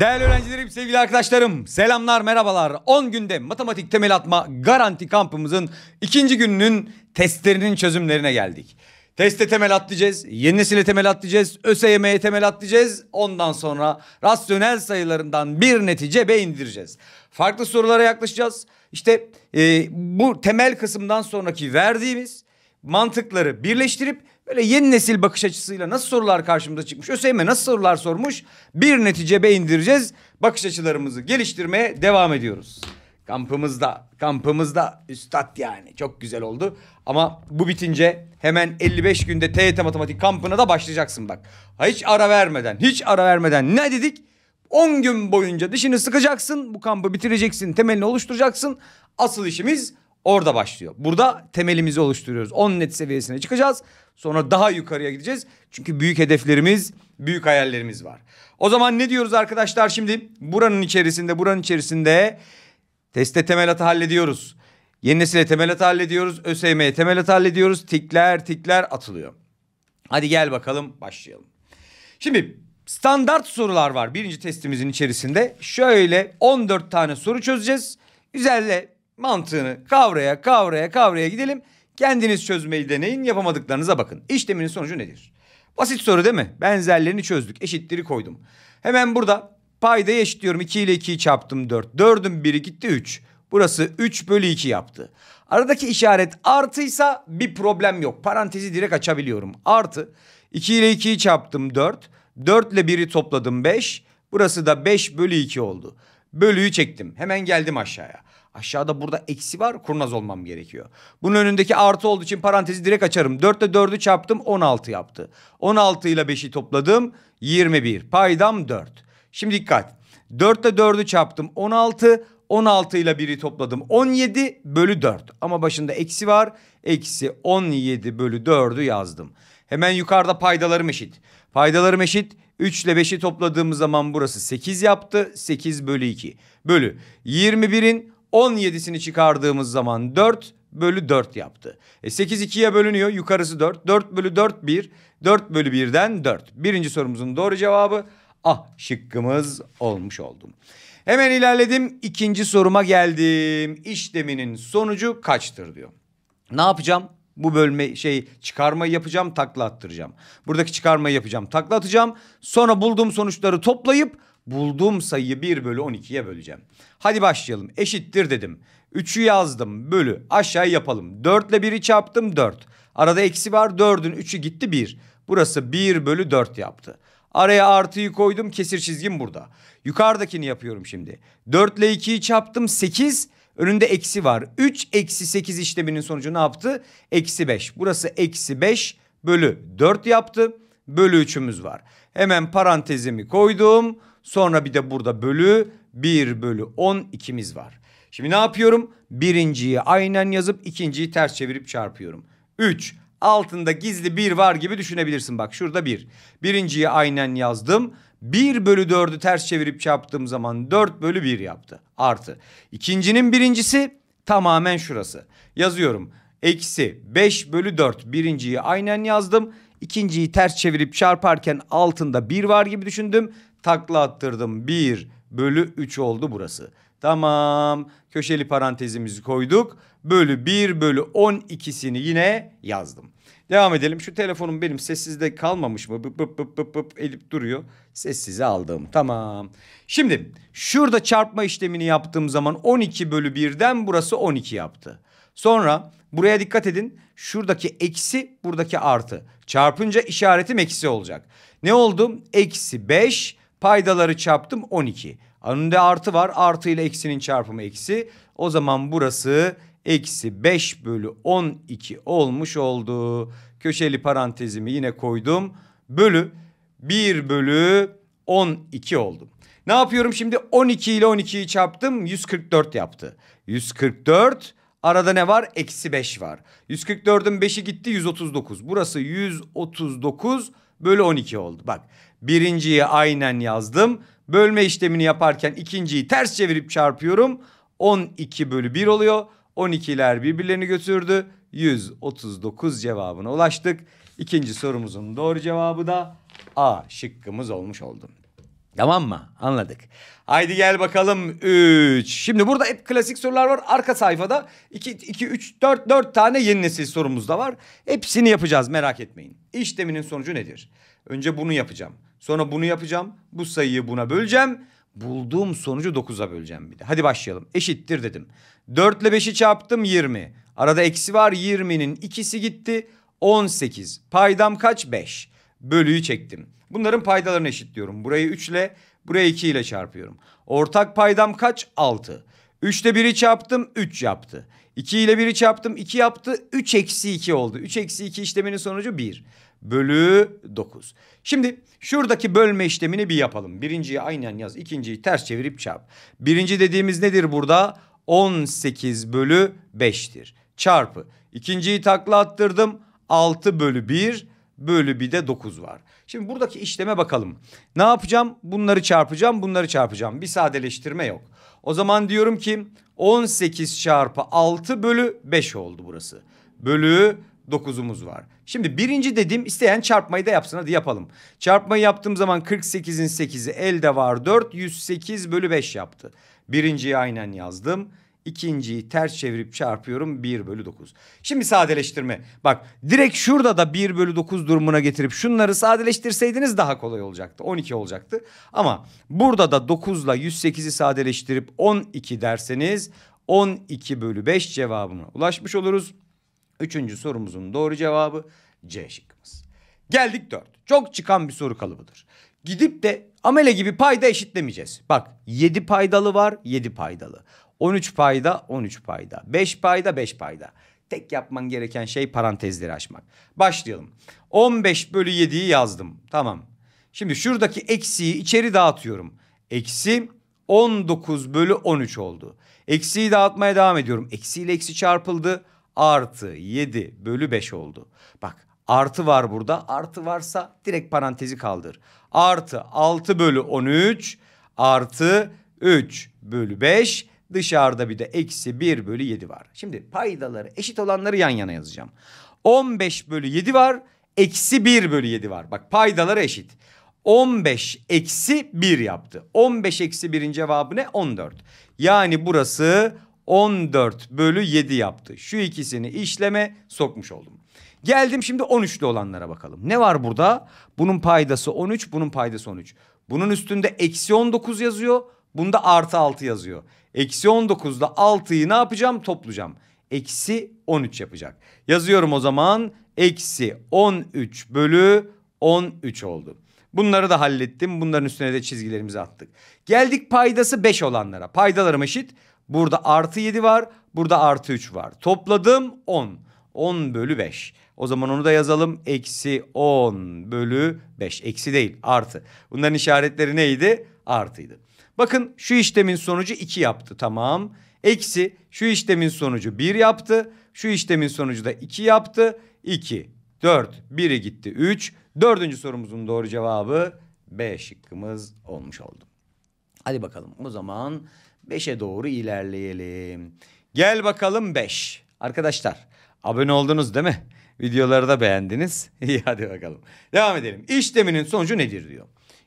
Değerli öğrencilerim, sevgili arkadaşlarım, selamlar, merhabalar. 10 günde matematik temel atma garanti kampımızın ikinci gününün testlerinin çözümlerine geldik. Teste temel atlayacağız, yeni nesile temel atlayacağız, ÖSYM'ye temel atlayacağız. Ondan sonra rasyonel sayılarından bir netice be indireceğiz. Farklı sorulara yaklaşacağız. İşte e, bu temel kısımdan sonraki verdiğimiz mantıkları birleştirip Böyle yeni nesil bakış açısıyla nasıl sorular karşımıza çıkmış? ÖSYM nasıl sorular sormuş? Bir netice indireceğiz. Bakış açılarımızı geliştirmeye devam ediyoruz. Kampımızda, kampımızda üstad yani. Çok güzel oldu. Ama bu bitince hemen 55 günde TYT Matematik kampına da başlayacaksın bak. Hiç ara vermeden, hiç ara vermeden ne dedik? 10 gün boyunca dişini sıkacaksın. Bu kampı bitireceksin, temelini oluşturacaksın. Asıl işimiz Orada başlıyor. Burada temelimizi oluşturuyoruz. 10 net seviyesine çıkacağız. Sonra daha yukarıya gideceğiz. Çünkü büyük hedeflerimiz, büyük hayallerimiz var. O zaman ne diyoruz arkadaşlar şimdi? Buranın içerisinde, buranın içerisinde teste temel atı hallediyoruz. Yeni nesile temel atı hallediyoruz. ÖSYM'ye temel atı hallediyoruz. Tikler tikler atılıyor. Hadi gel bakalım başlayalım. Şimdi standart sorular var birinci testimizin içerisinde. Şöyle 14 tane soru çözeceğiz. Üzerle mantığını kavraya kavraya kavraya gidelim. Kendiniz çözmeyi deneyin yapamadıklarınıza bakın. İşleminin sonucu nedir? Basit soru değil mi? Benzerlerini çözdük. Eşitleri koydum. Hemen burada paydayı eşitliyorum. 2 ile 2'yi çarptım 4. 4'ün biri gitti 3. Burası 3 bölü 2 yaptı. Aradaki işaret artıysa bir problem yok. Parantezi direkt açabiliyorum. Artı 2 ile 2'yi çarptım 4. 4 ile 1'i topladım 5. Burası da 5 bölü 2 oldu. Bölüyü çektim. Hemen geldim aşağıya. Aşağıda burada eksi var kurnaz olmam gerekiyor. Bunun önündeki artı olduğu için parantezi direkt açarım. 4 ile 4'ü çarptım 16 yaptı. 16 ile 5'i topladım 21. Paydam 4. Şimdi dikkat. 4 ile 4'ü çarptım 16. 16 ile 1'i topladım 17 bölü 4. Ama başında eksi var. Eksi 17 bölü 4'ü yazdım. Hemen yukarıda paydalarım eşit. Paydalarım eşit. 3 ile 5'i topladığımız zaman burası 8 yaptı. 8 bölü 2 bölü 21'in 17'sini çıkardığımız zaman 4 bölü 4 yaptı. E 8 2'ye bölünüyor. Yukarısı 4. 4 bölü 4 1. 4 bölü 1'den 4. Birinci sorumuzun doğru cevabı A şıkkımız olmuş oldum. Hemen ilerledim. ikinci soruma geldim. İşleminin sonucu kaçtır diyor. Ne yapacağım? Bu bölme şey çıkarmayı yapacağım takla attıracağım. Buradaki çıkarmayı yapacağım takla atacağım. Sonra bulduğum sonuçları toplayıp Bulduğum sayıyı 1 bölü 12'ye böleceğim. Hadi başlayalım. Eşittir dedim. 3'ü yazdım bölü aşağı yapalım. 4 ile 1'i çarptım 4. Arada eksi var 4'ün 3'ü gitti 1. Burası 1 bölü 4 yaptı. Araya artıyı koydum kesir çizgim burada. Yukarıdakini yapıyorum şimdi. 4 ile 2'yi çarptım 8. Önünde eksi var. 3 eksi 8 işleminin sonucu ne yaptı? Eksi 5. Burası eksi 5 bölü 4 yaptı. Bölü 3'ümüz var. Hemen parantezimi koydum. Sonra bir de burada bölü 1 bölü 10 ikimiz var. Şimdi ne yapıyorum? Birinciyi aynen yazıp ikinciyi ters çevirip çarpıyorum. 3. Altında gizli 1 var gibi düşünebilirsin. Bak şurada 1. Bir. Birinciyi aynen yazdım. 1 bölü 4'ü ters çevirip çarptığım zaman 4 bölü 1 yaptı. Artı. İkincinin birincisi tamamen şurası. Yazıyorum. Eksi 5 bölü 4 birinciyi aynen yazdım. İkinciyi ters çevirip çarparken altında 1 var gibi düşündüm takla attırdım. Bir bölü üç oldu burası. Tamam köşeli parantezimizi koyduk. Bölü bir bölü on ikisini yine yazdım. Devam edelim. Şu telefonum benim sessizde kalmamış mı? Bıp bıp bıp bıp bıp elip duruyor. Sessize aldım. Tamam. Şimdi şurada çarpma işlemini yaptığım zaman 12 bölü 1'den burası 12 yaptı. Sonra buraya dikkat edin. Şuradaki eksi buradaki artı. Çarpınca işaretim eksi olacak. Ne oldu? Eksi 5 Paydaları çarptım 12. Önünde artı var. Artı ile eksinin çarpımı eksi. O zaman burası eksi 5 bölü 12 olmuş oldu. Köşeli parantezimi yine koydum. Bölü 1 bölü 12 oldu. Ne yapıyorum şimdi? 12 ile 12'yi çarptım. 144 yaptı. 144 Arada ne var? Eksi 5 var. 144'ün 5'i gitti 139. Burası 139 bölü 12 oldu. Bak Birinciyi aynen yazdım. Bölme işlemini yaparken ikinciyi ters çevirip çarpıyorum. 12 bölü 1 oluyor. 12'ler birbirlerini götürdü. 139 cevabına ulaştık. İkinci sorumuzun doğru cevabı da A şıkkımız olmuş oldu. Tamam mı? Anladık. Haydi gel bakalım 3. Şimdi burada hep klasik sorular var. Arka sayfada 2, 2, 3, 4, 4 tane yeni nesil sorumuz da var. Hepsini yapacağız merak etmeyin. İşleminin sonucu nedir? Önce bunu yapacağım. Sonra bunu yapacağım. Bu sayıyı buna böleceğim. Bulduğum sonucu 9'a böleceğim bir de. Hadi başlayalım. Eşittir dedim. 4 ile 5'i çarptım 20. Arada eksi var 20'nin ikisi gitti. 18. Paydam kaç? 5. Bölüyü çektim. Bunların paydalarını eşitliyorum. Burayı 3 ile burayı 2 ile çarpıyorum. Ortak paydam kaç? 6. 3 ile 1'i çarptım 3 yaptı. 2 ile 1'i çarptım 2 yaptı. 3 eksi 2 oldu. 3 eksi 2 işleminin sonucu 1 bölü 9. Şimdi şuradaki bölme işlemini bir yapalım. Birinciyi aynen yaz. ikinciyi ters çevirip çarp. Birinci dediğimiz nedir burada? 18 bölü 5'tir. Çarpı. İkinciyi takla attırdım. 6 bölü 1 bölü bir de 9 var. Şimdi buradaki işleme bakalım. Ne yapacağım? Bunları çarpacağım, bunları çarpacağım. Bir sadeleştirme yok. O zaman diyorum ki 18 çarpı 6 bölü 5 oldu burası. Bölü 9'umuz var. Şimdi birinci dedim isteyen çarpmayı da yapsın hadi yapalım. Çarpmayı yaptığım zaman 48'in 8'i elde var 4 108 bölü 5 yaptı. Birinciyi aynen yazdım. İkinciyi ters çevirip çarpıyorum 1 bölü 9. Şimdi sadeleştirme. Bak direkt şurada da 1 bölü 9 durumuna getirip şunları sadeleştirseydiniz daha kolay olacaktı. 12 olacaktı. Ama burada da 9 ile 108'i sadeleştirip 12 derseniz 12 bölü 5 cevabına ulaşmış oluruz. Üçüncü sorumuzun doğru cevabı C şıkkımız. Geldik dört. Çok çıkan bir soru kalıbıdır. Gidip de amele gibi payda eşitlemeyeceğiz. Bak yedi paydalı var yedi paydalı. On üç payda on üç payda. Beş payda beş payda. Tek yapman gereken şey parantezleri açmak. Başlayalım. 15 bölü 7'yi yazdım. Tamam. Şimdi şuradaki eksiği içeri dağıtıyorum. Eksi 19 bölü 13 oldu. Eksiyi dağıtmaya devam ediyorum. Eksiyle eksi çarpıldı artı 7 bölü 5 oldu. Bak artı var burada. Artı varsa direkt parantezi kaldır. Artı 6 bölü 13 artı 3 bölü 5 dışarıda bir de eksi 1 bölü 7 var. Şimdi paydaları eşit olanları yan yana yazacağım. 15 bölü 7 var eksi 1 bölü 7 var. Bak paydaları eşit. 15 eksi 1 yaptı. 15 eksi 1'in cevabı ne? 14. Yani burası 14 bölü 7 yaptı. Şu ikisini işleme sokmuş oldum. Geldim şimdi 13'lü olanlara bakalım. Ne var burada? Bunun paydası 13, bunun paydası 13. Bunun üstünde eksi 19 yazıyor. Bunda artı 6 yazıyor. Eksi 19'da 6'yı ne yapacağım? Toplayacağım. Eksi 13 yapacak. Yazıyorum o zaman. Eksi 13 bölü 13 oldu. Bunları da hallettim. Bunların üstüne de çizgilerimizi attık. Geldik paydası 5 olanlara. Paydalarım eşit. Burada artı 7 var. Burada artı 3 var. Topladım 10. 10 bölü 5. O zaman onu da yazalım. Eksi 10 bölü 5. Eksi değil artı. Bunların işaretleri neydi? Artıydı. Bakın şu işlemin sonucu 2 yaptı tamam. Eksi şu işlemin sonucu 1 yaptı. Şu işlemin sonucu da 2 yaptı. 2, 4, 1'i gitti 3. Dördüncü sorumuzun doğru cevabı B şıkkımız olmuş oldu. Hadi bakalım o zaman 5'e doğru ilerleyelim. Gel bakalım 5. Arkadaşlar abone oldunuz değil mi? Videoları da beğendiniz. İyi hadi bakalım. Devam edelim. İşleminin sonucu nedir diyor.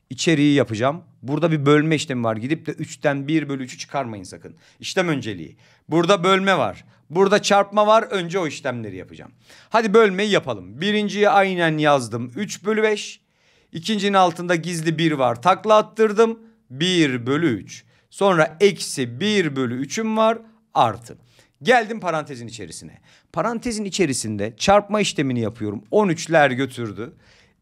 İçeriği yapacağım. Burada bir bölme işlemi var. Gidip de 3'ten 1 bölü 3'ü çıkarmayın sakın. İşlem önceliği. Burada bölme var. Burada çarpma var. Önce o işlemleri yapacağım. Hadi bölmeyi yapalım. Birinciyi aynen yazdım. 3 bölü 5. İkincinin altında gizli 1 var. Takla attırdım. 1 bölü 3. Sonra eksi 1 bölü 3'üm var artı. Geldim parantezin içerisine. Parantezin içerisinde çarpma işlemini yapıyorum. 13'ler götürdü.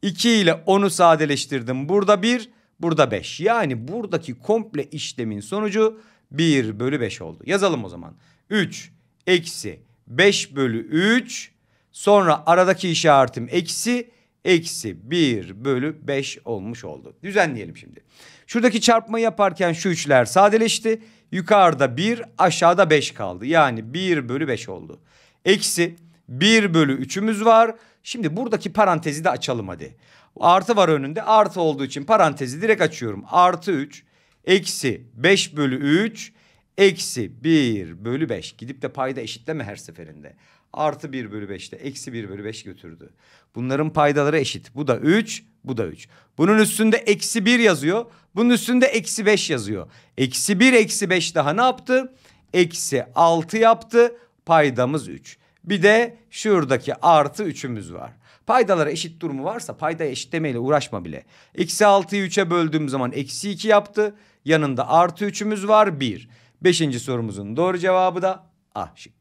2 ile 10'u sadeleştirdim. Burada 1, burada 5. Yani buradaki komple işlemin sonucu 1 bölü 5 oldu. Yazalım o zaman. 3 eksi 5 bölü 3 sonra aradaki işaretim eksi eksi 1 bölü 5 olmuş oldu. Düzenleyelim şimdi. Şuradaki çarpmayı yaparken şu üçler sadeleşti. Yukarıda 1 aşağıda 5 kaldı. Yani 1 bölü 5 oldu. Eksi 1 bölü 3'ümüz var. Şimdi buradaki parantezi de açalım hadi. Artı var önünde artı olduğu için parantezi direkt açıyorum. Artı 3 eksi 5 bölü 3 eksi 1 bölü 5. Gidip de payda eşitleme her seferinde artı bir bölü 5 eksi bir bölü beş götürdü. Bunların paydaları eşit. Bu da üç, bu da üç. Bunun üstünde eksi bir yazıyor. Bunun üstünde eksi beş yazıyor. Eksi bir eksi beş daha ne yaptı? Eksi altı yaptı. Paydamız üç. Bir de şuradaki artı üçümüz var. Paydalara eşit durumu varsa payda eşitlemeyle uğraşma bile. Eksi 6'yı üç'e böldüğüm zaman eksi iki yaptı. Yanında artı üçümüz var bir. Beşinci sorumuzun doğru cevabı da A şıkkı.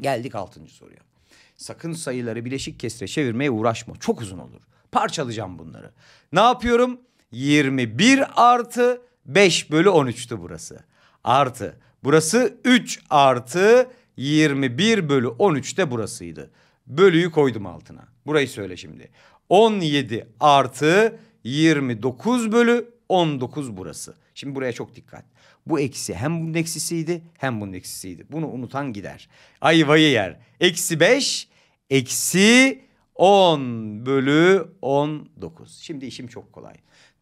Geldik altıncı soruya. Sakın sayıları bileşik kesre çevirmeye uğraşma. Çok uzun olur. Parçalayacağım bunları. Ne yapıyorum? 21 artı 5 bölü 13'tü burası. Artı. Burası 3 artı 21 bölü 13 de burasıydı. Bölüyü koydum altına. Burayı söyle şimdi. 17 artı 29 bölü 19 burası. Şimdi buraya çok dikkat. Bu eksi hem bunun eksisiydi hem bunun eksisiydi. Bunu unutan gider. Ayvayı yer. Eksi beş, eksi on bölü on dokuz. Şimdi işim çok kolay.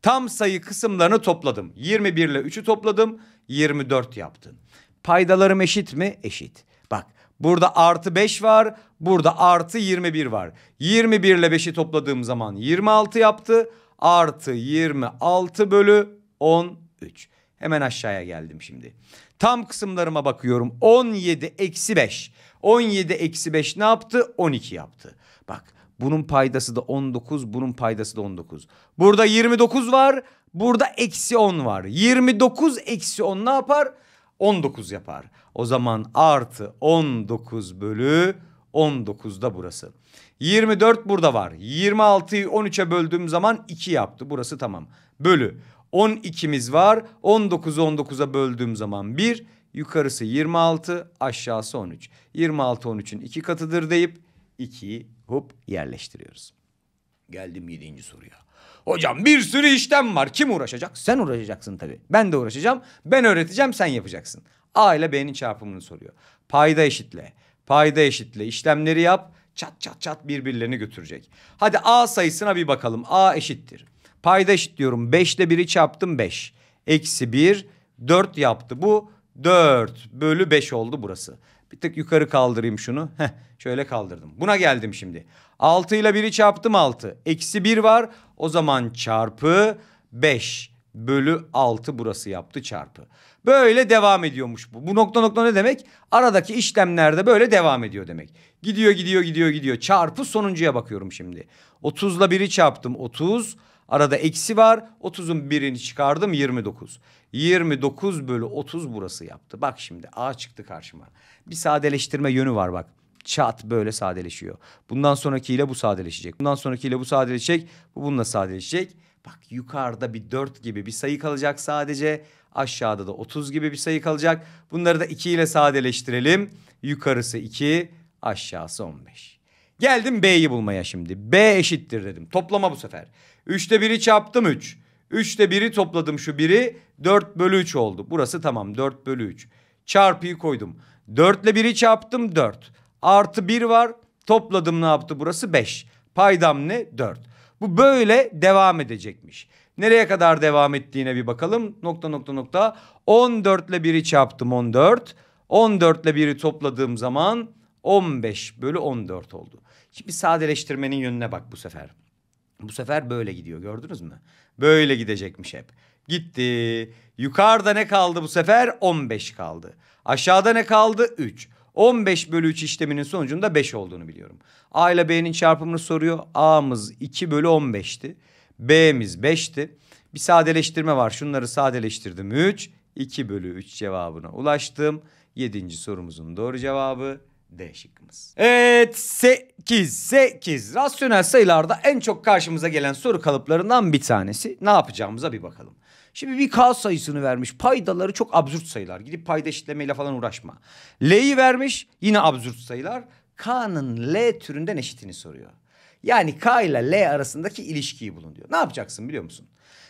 Tam sayı kısımlarını topladım. 21 ile 3'ü topladım. 24 yaptım. Paydalarım eşit mi? Eşit. Bak burada artı 5 var. Burada artı 21 var. 21 ile 5'i topladığım zaman 26 yaptı. Artı 26 bölü 13. Hemen aşağıya geldim şimdi. Tam kısımlarıma bakıyorum. 17 eksi 5. 17 eksi 5 ne yaptı? 12 yaptı. Bak bunun paydası da 19, bunun paydası da 19. Burada 29 var, burada eksi 10 var. 29 eksi 10 ne yapar? 19 yapar. O zaman artı 19 bölü 19 da burası. 24 burada var. 26'yı 13'e böldüğüm zaman 2 yaptı. Burası tamam. Bölü 12'miz var. 19'u 19'a böldüğüm zaman 1. Yukarısı 26, aşağısı 13. 26 13'ün iki katıdır deyip 2'yi hop yerleştiriyoruz. Geldim 7. soruya. Hocam bir sürü işlem var. Kim uğraşacak? Sen uğraşacaksın tabii. Ben de uğraşacağım. Ben öğreteceğim, sen yapacaksın. A ile B'nin çarpımını soruyor. Payda eşitle. Payda eşitle. İşlemleri yap. Çat çat çat birbirlerini götürecek. Hadi A sayısına bir bakalım. A eşittir. Paydaş diyorum. 5 ile 1'i çarptım 5. Eksi 1 4 yaptı bu. 4 bölü 5 oldu burası. Bir tık yukarı kaldırayım şunu. Heh, şöyle kaldırdım. Buna geldim şimdi. 6 ile 1'i çarptım 6. Eksi 1 var. O zaman çarpı 5 bölü 6 burası yaptı çarpı. Böyle devam ediyormuş bu. Bu nokta nokta ne demek? Aradaki işlemlerde böyle devam ediyor demek. Gidiyor gidiyor gidiyor gidiyor. Çarpı sonuncuya bakıyorum şimdi. 30 ile 1'i çarptım 30. 30. Arada eksi var. 30'un birini çıkardım 29. 29 bölü 30 burası yaptı. Bak şimdi A çıktı karşıma. Bir sadeleştirme yönü var bak. Çat böyle sadeleşiyor. Bundan sonrakiyle bu sadeleşecek. Bundan sonrakiyle bu sadeleşecek. Bu bununla sadeleşecek. Bak yukarıda bir 4 gibi bir sayı kalacak sadece. Aşağıda da 30 gibi bir sayı kalacak. Bunları da 2 ile sadeleştirelim. Yukarısı 2, aşağısı 15. Geldim B'yi bulmaya şimdi. B eşittir dedim. Toplama bu sefer. Üçte biri çarptım üç. Üçte biri topladım şu biri. Dört bölü üç oldu. Burası tamam dört bölü üç. Çarpıyı koydum. Dörtle biri çarptım dört. Artı bir var. Topladım ne yaptı burası? Beş. Paydam ne? Dört. Bu böyle devam edecekmiş. Nereye kadar devam ettiğine bir bakalım. Nokta nokta nokta. 14 ile 1'i çarptım dört on dörtle biri topladığım zaman on beş bölü on dört oldu. Şimdi sadeleştirmenin yönüne bak bu sefer. Bu sefer böyle gidiyor gördünüz mü? Böyle gidecekmiş hep. Gitti. Yukarıda ne kaldı bu sefer? 15 kaldı. Aşağıda ne kaldı? 3. 15 bölü 3 işleminin sonucunda 5 olduğunu biliyorum. A ile B'nin çarpımını soruyor. A'mız 2 bölü 15'ti. B'miz 5'ti. Bir sadeleştirme var. Şunları sadeleştirdim. 3, 2 bölü 3 cevabına ulaştım. Yedinci sorumuzun doğru cevabı D şıkkımız. Evet 8 8 rasyonel sayılarda en çok karşımıza gelen soru kalıplarından bir tanesi. Ne yapacağımıza bir bakalım. Şimdi bir k sayısını vermiş. Paydaları çok absürt sayılar. Gidip payda eşitlemeyle falan uğraşma. L'yi vermiş yine absürt sayılar. K'nın L türünden eşitini soruyor. Yani K ile L arasındaki ilişkiyi bulun diyor. Ne yapacaksın biliyor musun?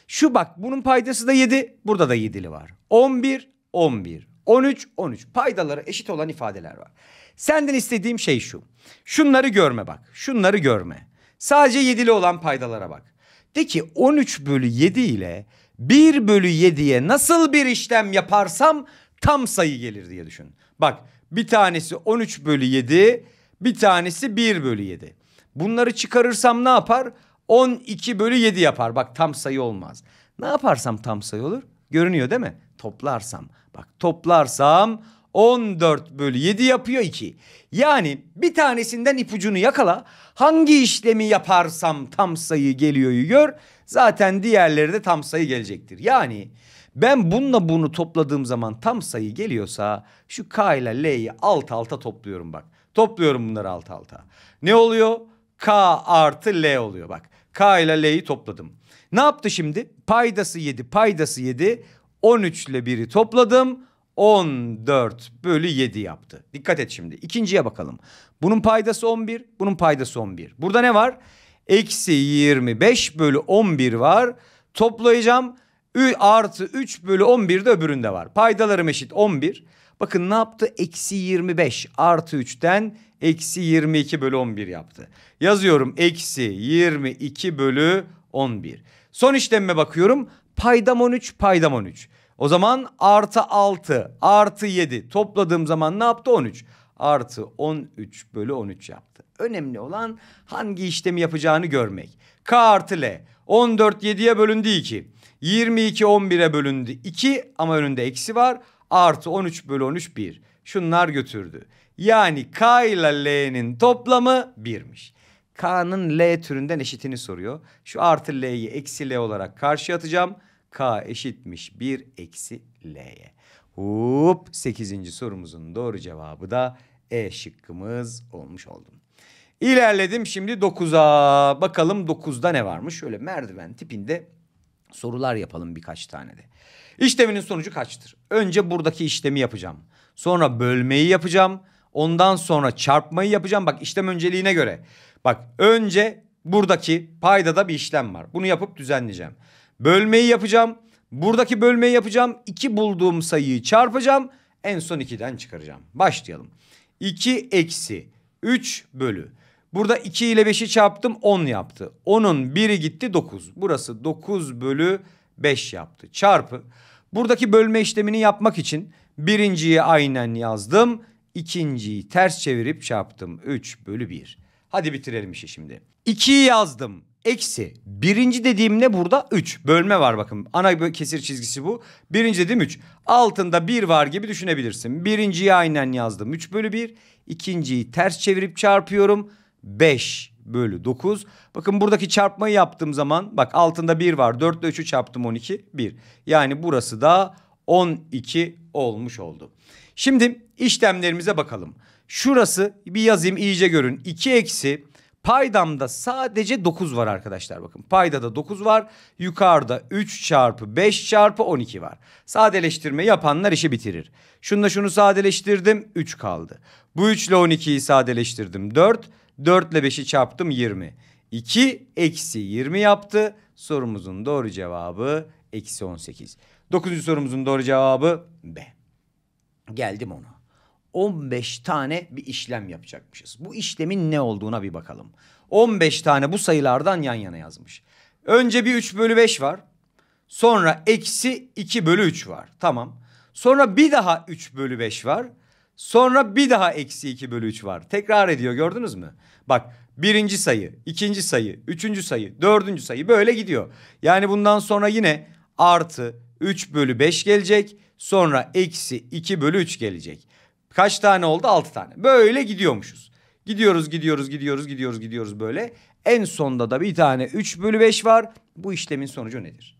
Şu bak bunun paydası da 7. Burada da 7'li var. 11, 11, 13, 13 paydaları eşit olan ifadeler var. Senden istediğim şey şu. Şunları görme bak. Şunları görme. Sadece 7'li olan paydalara bak. De ki 13 bölü 7 ile 1 bölü 7'ye nasıl bir işlem yaparsam tam sayı gelir diye düşün. Bak bir tanesi 13 bölü 7 bir tanesi 1 bölü 7. Bunları çıkarırsam ne yapar? 12 bölü 7 yapar. Bak tam sayı olmaz. Ne yaparsam tam sayı olur? Görünüyor değil mi? Toplarsam Bak toplarsam 14 bölü 7 yapıyor 2. Yani bir tanesinden ipucunu yakala. Hangi işlemi yaparsam tam sayı geliyor'yu gör. Zaten diğerleri de tam sayı gelecektir. Yani ben bununla bunu topladığım zaman tam sayı geliyorsa şu K ile L'yi alt alta topluyorum bak. Topluyorum bunları alt alta. Ne oluyor? K artı L oluyor bak. K ile L'yi topladım. Ne yaptı şimdi? Paydası 7, paydası 7. 13 ile 1'i topladım. 14 bölü 7 yaptı. Dikkat et şimdi. İkinciye bakalım. Bunun paydası 11, bunun paydası 11. Burada ne var? Eksi 25 bölü 11 var. Toplayacağım. Ü, artı 3 bölü 11 de öbüründe var. Paydalarım eşit 11. Bakın ne yaptı? Eksi 25 artı 3'ten eksi 22 bölü 11 yaptı. Yazıyorum eksi 22 bölü 11. Son işlemme bakıyorum. Paydam 13, paydam 13. O zaman artı 6, artı 7 topladığım zaman ne yaptı? 13. Artı 13 bölü 13 yaptı. Önemli olan hangi işlemi yapacağını görmek. K artı L. 14 7'ye bölündü 2. 22 11'e bölündü 2 ama önünde eksi var. Artı 13 bölü 13 1. Şunlar götürdü. Yani K ile L'nin toplamı 1'miş. K'nın L türünden eşitini soruyor. Şu artı L'yi eksi L olarak karşıya atacağım. K eşitmiş bir eksi L'ye. Hop sekizinci sorumuzun doğru cevabı da E şıkkımız olmuş oldum. İlerledim şimdi dokuza. Bakalım dokuzda ne varmış? Şöyle merdiven tipinde sorular yapalım birkaç tane de. İşleminin sonucu kaçtır? Önce buradaki işlemi yapacağım. Sonra bölmeyi yapacağım. Ondan sonra çarpmayı yapacağım. Bak işlem önceliğine göre. Bak önce buradaki paydada bir işlem var. Bunu yapıp düzenleyeceğim. Bölmeyi yapacağım. Buradaki bölmeyi yapacağım. 2 bulduğum sayıyı çarpacağım. En son 2'den çıkaracağım. Başlayalım. 2 eksi 3 bölü. Burada 2 ile 5'i çarptım 10 yaptı. 10'un biri gitti 9. Burası 9 bölü 5 yaptı. Çarpı. Buradaki bölme işlemini yapmak için birinciyi aynen yazdım. İkinciyi ters çevirip çarptım. 3 bölü 1. Hadi bitirelim işi şimdi. 2'yi yazdım. Eksi. Birinci dediğim ne burada 3. Bölme var bakın. Ana kesir çizgisi bu. Birinci dediğim 3. Altında 1 var gibi düşünebilirsin. Birinciyi aynen yazdım. 3 bölü 1. İkinciyi ters çevirip çarpıyorum. 5 bölü 9. Bakın buradaki çarpmayı yaptığım zaman bak altında 1 var. 4 ile 3'ü çarptım 12. 1. Yani burası da 12 olmuş oldu. Şimdi işlemlerimize bakalım. Şurası bir yazayım iyice görün. 2 eksi paydamda sadece 9 var arkadaşlar bakın. Paydada 9 var. Yukarıda 3 çarpı 5 çarpı 12 var. Sadeleştirme yapanlar işi bitirir. Şununla şunu sadeleştirdim 3 kaldı. Bu 3 ile 12'yi sadeleştirdim 4. 4 ile 5'i çarptım 20. 2 eksi 20 yaptı. Sorumuzun doğru cevabı eksi 18. Dokuzuncu sorumuzun doğru cevabı B. Geldim ona. 15 tane bir işlem yapacakmışız. Bu işlemin ne olduğuna bir bakalım. 15 tane bu sayılardan yan yana yazmış. Önce bir 3 bölü 5 var. Sonra eksi 2 bölü 3 var. Tamam. Sonra bir daha 3 bölü 5 var. Sonra bir daha eksi 2 bölü 3 var. Tekrar ediyor gördünüz mü? Bak birinci sayı, ikinci sayı, üçüncü sayı, dördüncü sayı böyle gidiyor. Yani bundan sonra yine artı 3 bölü 5 gelecek. Sonra eksi 2 bölü 3 gelecek. Kaç tane oldu? Altı tane. Böyle gidiyormuşuz. Gidiyoruz, gidiyoruz, gidiyoruz, gidiyoruz, gidiyoruz böyle. En sonda da bir tane 3 bölü 5 var. Bu işlemin sonucu nedir?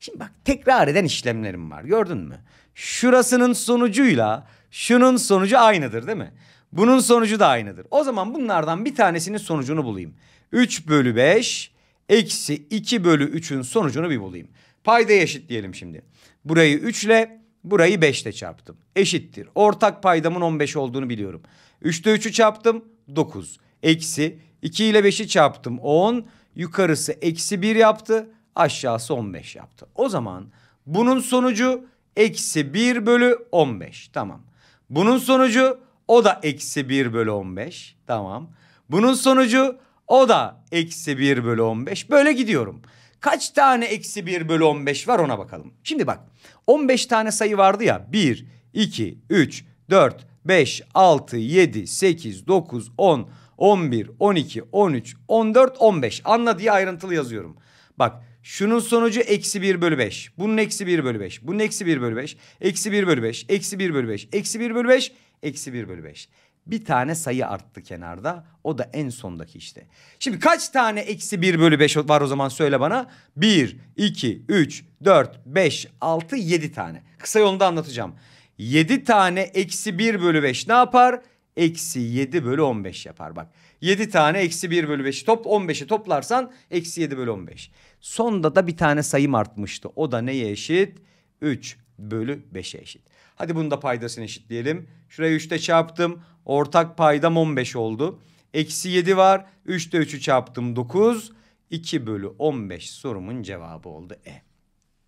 Şimdi bak tekrar eden işlemlerim var gördün mü? Şurasının sonucuyla şunun sonucu aynıdır değil mi? Bunun sonucu da aynıdır. O zaman bunlardan bir tanesinin sonucunu bulayım. 3 bölü 5 eksi 2 bölü 3'ün sonucunu bir bulayım. Payda eşit diyelim şimdi. Burayı 3 ile Burayı 5 ile çarptım. Eşittir. Ortak paydamın 15 olduğunu biliyorum. 3'te 3'ü çarptım 9. Eksi 2 ile 5'i çarptım 10. Yukarısı eksi 1 yaptı. Aşağısı 15 yaptı. O zaman bunun sonucu eksi 1 bölü 15. Tamam. Bunun sonucu o da eksi 1 bölü 15. Tamam. Bunun sonucu o da eksi 1 bölü 15. Böyle gidiyorum. Kaç tane eksi 1 bölü 15 var ona bakalım. Şimdi bak 15 tane sayı vardı ya 1, 2, 3, 4, 5, 6, 7, 8, 9, 10, 11, 12, 13, 14, 15. Anla diye ayrıntılı yazıyorum. Bak şunun sonucu eksi 1 bölü 5. Bunun eksi 1 bölü 5. Bunun eksi 1 bölü 5. Eksi 1 bölü 5. Eksi 1 bölü 5. Eksi 1 bölü 5. Eksi 1 bölü 5. Bir tane sayı arttı kenarda. O da en sondaki işte. Şimdi kaç tane eksi 1 bölü 5 var o zaman söyle bana. 1, 2, 3, 4, 5, 6, 7 tane. Kısa yolunda anlatacağım. 7 tane eksi 1 bölü 5 ne yapar? Eksi 7 bölü 15 yapar bak. 7 tane eksi 1 bölü 5'i top 15'i toplarsan eksi 7 bölü 15. Sonda da bir tane sayım artmıştı. O da neye eşit? 3 bölü 5'e eşit. Hadi bunu da paydasını eşitleyelim. Şuraya 3'te çarptım. Ortak paydam 15 oldu. Eksi 7 var. 3'te 3'ü çarptım 9. 2 bölü 15 sorumun cevabı oldu E.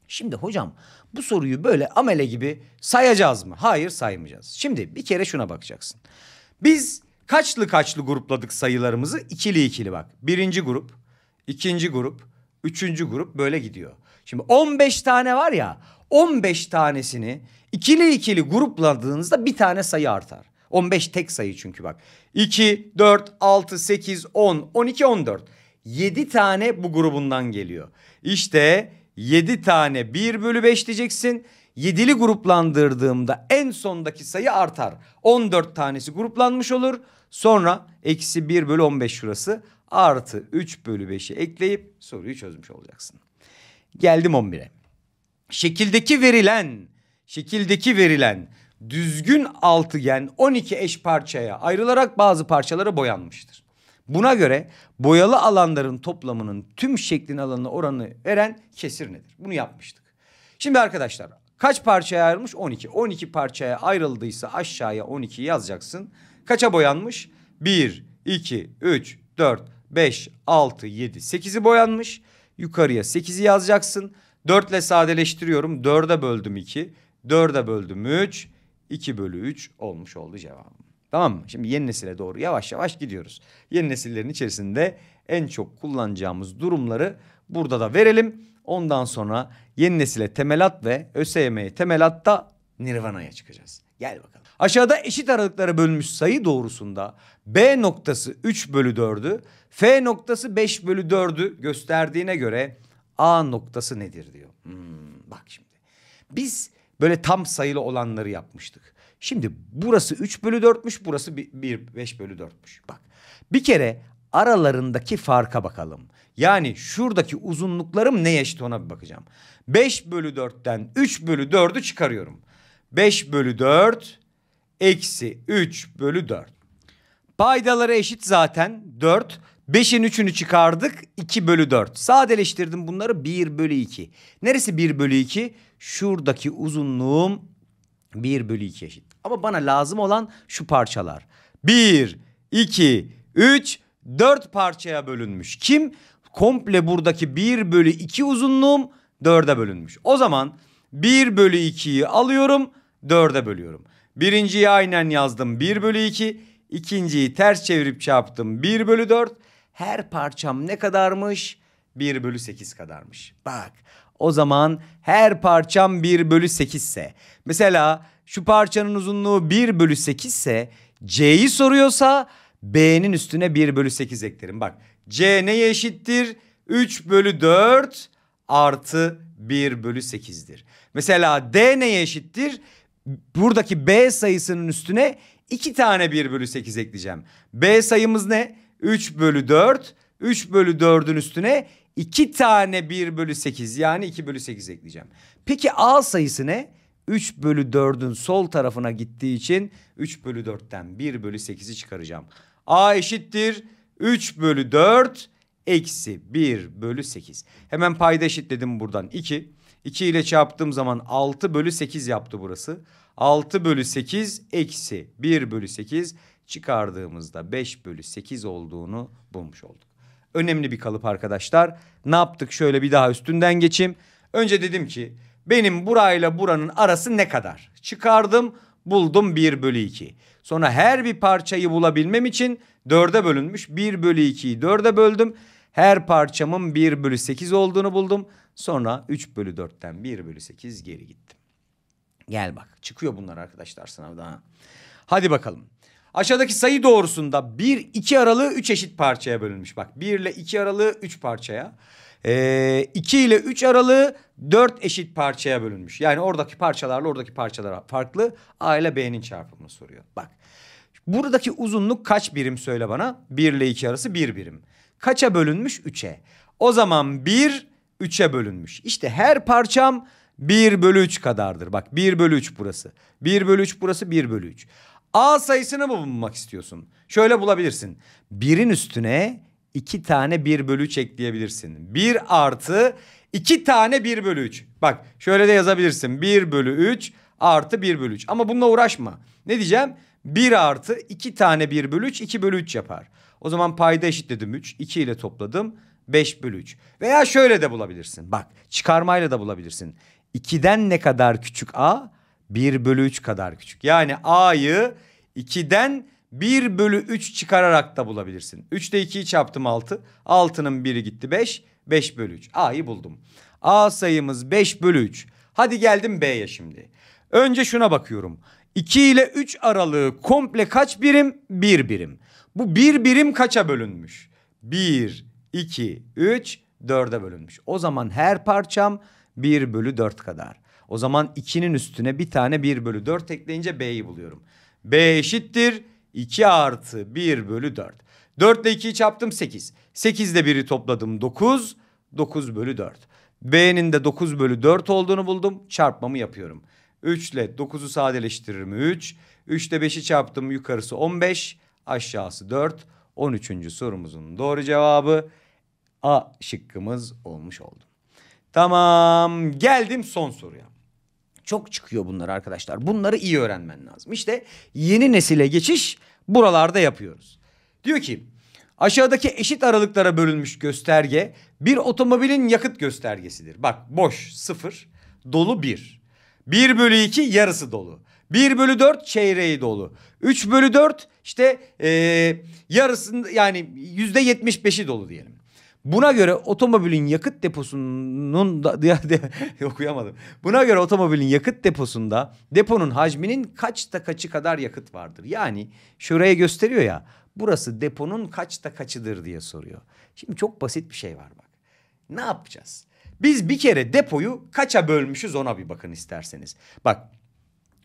Şimdi hocam bu soruyu böyle amele gibi sayacağız mı? Hayır saymayacağız. Şimdi bir kere şuna bakacaksın. Biz kaçlı kaçlı grupladık sayılarımızı? ikili ikili bak. Birinci grup, ikinci grup, üçüncü grup böyle gidiyor. Şimdi 15 tane var ya 15 tanesini ikili ikili grupladığınızda bir tane sayı artar. 15 tek sayı çünkü bak. 2, 4, 6, 8, 10, 12, 14. 7 tane bu grubundan geliyor. İşte 7 tane 1 bölü 5 diyeceksin. 7'li gruplandırdığımda en sondaki sayı artar. 14 tanesi gruplanmış olur. Sonra eksi 1 bölü 15 şurası artı 3 bölü 5'i ekleyip soruyu çözmüş olacaksın. Geldim 11'e. Şekildeki verilen, şekildeki verilen düzgün altıgen 12 eş parçaya ayrılarak bazı parçalara boyanmıştır. Buna göre boyalı alanların toplamının tüm şeklin alanına oranı veren kesir nedir? Bunu yapmıştık. Şimdi arkadaşlar kaç parçaya ayrılmış? 12. 12 parçaya ayrıldıysa aşağıya 12 yazacaksın. Kaça boyanmış? 1, 2, 3, 4, 5, 6, 7, 8'i boyanmış. Yukarıya 8'i yazacaksın. 4 ile sadeleştiriyorum. 4'e böldüm 2. 4'e böldüm 3. 2 bölü 3 olmuş oldu cevabım. Tamam mı? Şimdi yeni nesile doğru yavaş yavaş gidiyoruz. Yeni nesillerin içerisinde en çok kullanacağımız durumları burada da verelim. Ondan sonra yeni nesile temelat ve ÖSYM'ye temelatta Nirvana'ya çıkacağız. Gel bakalım. Aşağıda eşit aralıklara bölmüş sayı doğrusunda B noktası 3 bölü 4'ü, F noktası 5 bölü 4'ü gösterdiğine göre A noktası nedir diyor. Hmm, bak şimdi. Biz böyle tam sayılı olanları yapmıştık. Şimdi burası 3 bölü 4'müş burası 1, 5 bölü 4'müş. Bak bir kere aralarındaki farka bakalım. Yani şuradaki uzunluklarım neye eşit ona bir bakacağım. 5 bölü 4'ten 3 bölü 4'ü çıkarıyorum. 5 bölü 4 eksi 3 bölü 4. Paydaları eşit zaten 4. 5'in 3'ünü çıkardık 2 bölü 4. Sadeleştirdim bunları 1 bölü 2. Neresi 1 bölü 2? şuradaki uzunluğum 1 bölü 2 eşit. Ama bana lazım olan şu parçalar. 1, 2, 3, 4 parçaya bölünmüş. Kim? Komple buradaki 1 bölü 2 uzunluğum 4'e bölünmüş. O zaman 1 bölü 2'yi alıyorum 4'e bölüyorum. Birinciyi aynen yazdım 1 bölü 2. İkinciyi ters çevirip çarptım 1 bölü 4. Her parçam ne kadarmış? 1 bölü 8 kadarmış. Bak o zaman her parçam 1 bölü 8 ise. Mesela şu parçanın uzunluğu 1 bölü 8 ise C'yi soruyorsa B'nin üstüne 1 bölü 8 eklerim. Bak C neye eşittir? 3 bölü 4 artı 1 bölü 8'dir. Mesela D neye eşittir? Buradaki B sayısının üstüne 2 tane 1 bölü 8 ekleyeceğim. B sayımız ne? 3 bölü 4. 3 bölü 4'ün üstüne 2 tane 1 bölü 8 yani 2 bölü 8 ekleyeceğim. Peki A sayısı ne? 3 bölü 4'ün sol tarafına gittiği için 3 bölü 4'ten 1 bölü 8'i çıkaracağım. A eşittir 3 bölü 4 eksi 1 bölü 8. Hemen payda eşitledim buradan 2. 2 ile çarptığım zaman 6 bölü 8 yaptı burası. 6 bölü 8 eksi 1 bölü 8 çıkardığımızda 5 bölü 8 olduğunu bulmuş olduk. Önemli bir kalıp arkadaşlar. Ne yaptık şöyle bir daha üstünden geçeyim. Önce dedim ki benim burayla buranın arası ne kadar? Çıkardım buldum 1 bölü 2. Sonra her bir parçayı bulabilmem için 4'e bölünmüş 1 bölü 2'yi 4'e böldüm. Her parçamın 1 bölü 8 olduğunu buldum. Sonra 3 bölü 4'ten 1 bölü 8 geri gittim. Gel bak çıkıyor bunlar arkadaşlar sınavda. Hadi bakalım. Aşağıdaki sayı doğrusunda 1, 2 aralığı 3 eşit parçaya bölünmüş. Bak 1 ile 2 aralığı 3 parçaya. Ee, 2 ile 3 aralığı 4 eşit parçaya bölünmüş. Yani oradaki parçalarla oradaki parçalar farklı. A ile B'nin çarpımını soruyor. Bak buradaki uzunluk kaç birim söyle bana? 1 ile 2 arası 1 birim. Kaça bölünmüş? 3'e. O zaman 1 3'e bölünmüş. İşte her parçam 1 bölü 3 kadardır. Bak 1 bölü 3 burası. 1 bölü 3 burası 1 bölü 3. A sayısını mı bulmak istiyorsun? Şöyle bulabilirsin. Birin üstüne iki tane bir bölü 3 ekleyebilirsin. Bir artı iki tane bir bölü 3. Bak şöyle de yazabilirsin. Bir bölü 3 artı bir bölü 3. Ama bununla uğraşma. Ne diyeceğim? 1 artı 2 tane 1 bölü 3 2 bölü 3 yapar. O zaman payda eşitledim 3. 2 ile topladım 5 bölü 3. Veya şöyle de bulabilirsin. Bak çıkarmayla da bulabilirsin. 2'den ne kadar küçük a 1 bölü 3 kadar küçük. Yani A'yı 2'den 1 bölü 3 çıkararak da bulabilirsin. 3 3'te 2'yi çarptım 6. 6'nın 1'i gitti 5. 5 bölü 3. A'yı buldum. A sayımız 5 bölü 3. Hadi geldim B'ye şimdi. Önce şuna bakıyorum. 2 ile 3 aralığı komple kaç birim? 1 birim. Bu 1 birim kaça bölünmüş? 1, 2, 3, 4'e bölünmüş. O zaman her parçam 1 bölü 4 kadar. O zaman 2'nin üstüne bir tane 1 bölü 4 ekleyince B'yi buluyorum. B eşittir 2 artı 1 bölü 4. 4 ile 2'yi çarptım 8. 8 ile 1'i topladım 9. 9 bölü 4. B'nin de 9 bölü 4 olduğunu buldum. Çarpmamı yapıyorum. 3 ile 9'u sadeleştiririm 3. 3 ile 5'i çarptım yukarısı 15. Aşağısı 4. 13. sorumuzun doğru cevabı A şıkkımız olmuş oldu. Tamam geldim son soruya. Çok çıkıyor bunlar arkadaşlar. Bunları iyi öğrenmen lazım. İşte yeni nesile geçiş buralarda yapıyoruz. Diyor ki aşağıdaki eşit aralıklara bölünmüş gösterge bir otomobilin yakıt göstergesidir. Bak boş sıfır dolu bir. Bir bölü iki yarısı dolu. Bir bölü dört çeyreği dolu. Üç bölü dört işte ee, yarısın yani yüzde yetmiş beşi dolu diyelim. Buna göre otomobilin yakıt deposunun da, ya, de, okuyamadım. Buna göre otomobilin yakıt deposunda deponun hacminin kaçta kaçı kadar yakıt vardır. Yani şuraya gösteriyor ya burası deponun kaçta kaçıdır diye soruyor. Şimdi çok basit bir şey var bak. Ne yapacağız? Biz bir kere depoyu kaça bölmüşüz ona bir bakın isterseniz. Bak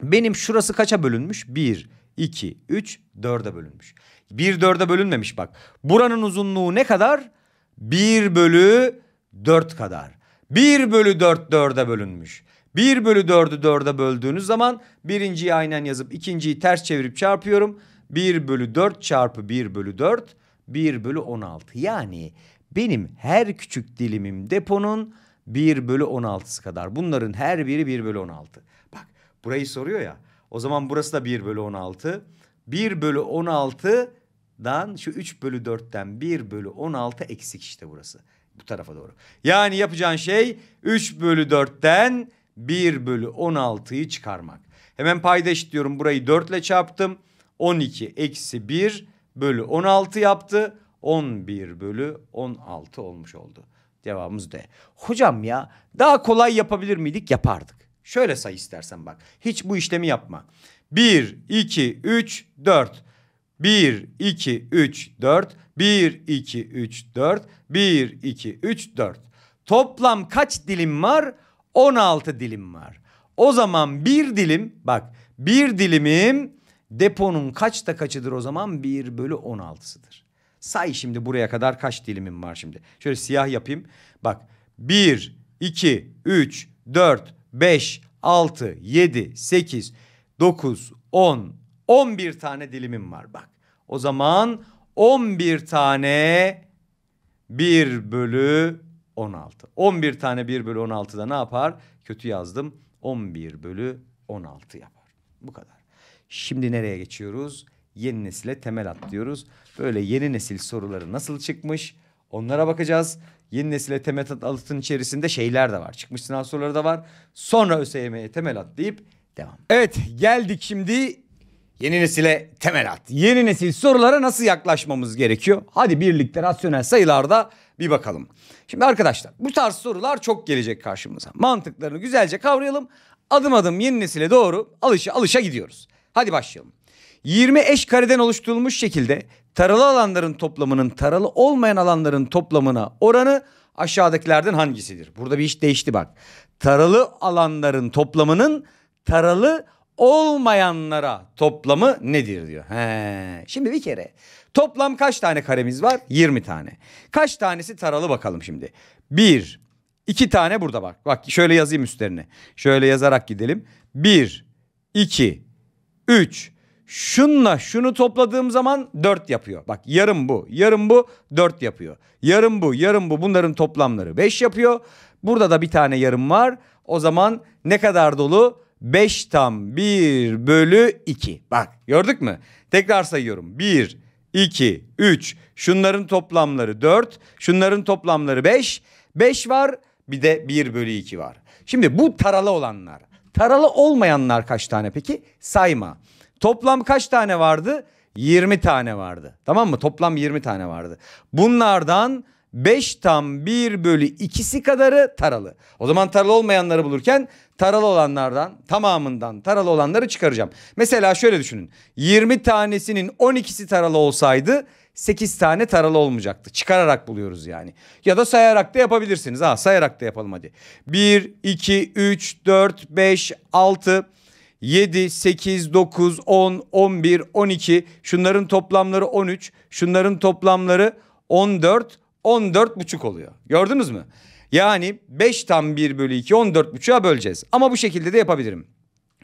benim şurası kaça bölünmüş? Bir, iki, üç, dörde bölünmüş. Bir dörde bölünmemiş bak. Buranın uzunluğu ne kadar? 1 bölü 4 kadar. 1 bölü 4 4'e bölünmüş. 1 bölü 4'ü 4'e böldüğünüz zaman birinciyi aynen yazıp ikinciyi ters çevirip çarpıyorum. 1 bölü 4 çarpı 1 bölü 4 1 bölü 16. Yani benim her küçük dilimim deponun 1 bölü 16'sı kadar. Bunların her biri 1 bölü 16. Bak burayı soruyor ya. O zaman burası da 1 bölü 16. 1 bölü 16 dan şu 3 bölü 4'ten 1 bölü 16 eksik işte burası. Bu tarafa doğru. Yani yapacağın şey 3 bölü 4'ten 1 bölü 16'yı çıkarmak. Hemen payda eşitliyorum. Burayı 4 ile çarptım. 12 eksi 1 bölü 16 yaptı. 11 bölü 16 olmuş oldu. Cevabımız D. Hocam ya daha kolay yapabilir miydik? Yapardık. Şöyle say istersen bak. Hiç bu işlemi yapma. 1, 2, 3, 4. 1, 2, 3, 4. 1, 2, 3, 4. 1, 2, 3, 4. Toplam kaç dilim var? 16 dilim var. O zaman bir dilim bak bir dilimim deponun kaçta kaçıdır o zaman? 1 bölü 16'sıdır. Say şimdi buraya kadar kaç dilimim var şimdi. Şöyle siyah yapayım. Bak 1, 2, 3, 4, 5, 6, 7, 8, 9, 10, 11 tane dilimim var bak. O zaman 11 tane 1 bölü 16. 11 tane 1 bölü 16'da ne yapar? Kötü yazdım. 11 bölü 16 yapar. Bu kadar. Şimdi nereye geçiyoruz? Yeni nesile temel atlıyoruz. Böyle yeni nesil soruları nasıl çıkmış? Onlara bakacağız. Yeni nesile temel atın içerisinde şeyler de var. Çıkmış sınav soruları da var. Sonra ÖSYM'ye temel atlayıp devam. Evet geldik şimdi Yeni nesile temel at. Yeni nesil sorulara nasıl yaklaşmamız gerekiyor? Hadi birlikte rasyonel sayılarda bir bakalım. Şimdi arkadaşlar bu tarz sorular çok gelecek karşımıza. Mantıklarını güzelce kavrayalım. Adım adım yeni nesile doğru alışa alışa gidiyoruz. Hadi başlayalım. 20 eş kareden oluşturulmuş şekilde taralı alanların toplamının taralı olmayan alanların toplamına oranı aşağıdakilerden hangisidir? Burada bir iş değişti bak. Taralı alanların toplamının taralı olmayanlara toplamı nedir diyor. He. Şimdi bir kere toplam kaç tane karemiz var? 20 tane. Kaç tanesi taralı bakalım şimdi. 1, 2 tane burada bak. Bak şöyle yazayım üstlerine. Şöyle yazarak gidelim. 1, 2, 3. Şunla şunu topladığım zaman 4 yapıyor. Bak yarım bu, yarım bu 4 yapıyor. Yarım bu, yarım bu bunların toplamları 5 yapıyor. Burada da bir tane yarım var. O zaman ne kadar dolu? 5 tam 1 bölü 2. Bak gördük mü? Tekrar sayıyorum. 1, 2, 3. Şunların toplamları 4. Şunların toplamları 5. 5 var bir de 1 bölü 2 var. Şimdi bu taralı olanlar. Taralı olmayanlar kaç tane peki? Sayma. Toplam kaç tane vardı? 20 tane vardı. Tamam mı? Toplam 20 tane vardı. Bunlardan 5 tam 1 bölü ikisi kadarı taralı. O zaman taralı olmayanları bulurken taralı olanlardan tamamından taralı olanları çıkaracağım. Mesela şöyle düşünün. 20 tanesinin 12'si taralı olsaydı 8 tane taralı olmayacaktı. Çıkararak buluyoruz yani. Ya da sayarak da yapabilirsiniz. Ha sayarak da yapalım hadi. 1, 2, 3, 4, 5, 6, 7, 8, 9, 10, 11, 12. Şunların toplamları 13. Şunların toplamları 14, 14,5 oluyor. Gördünüz mü? Yani 5 tam 1 bölü 2 14,5'a böleceğiz. Ama bu şekilde de yapabilirim.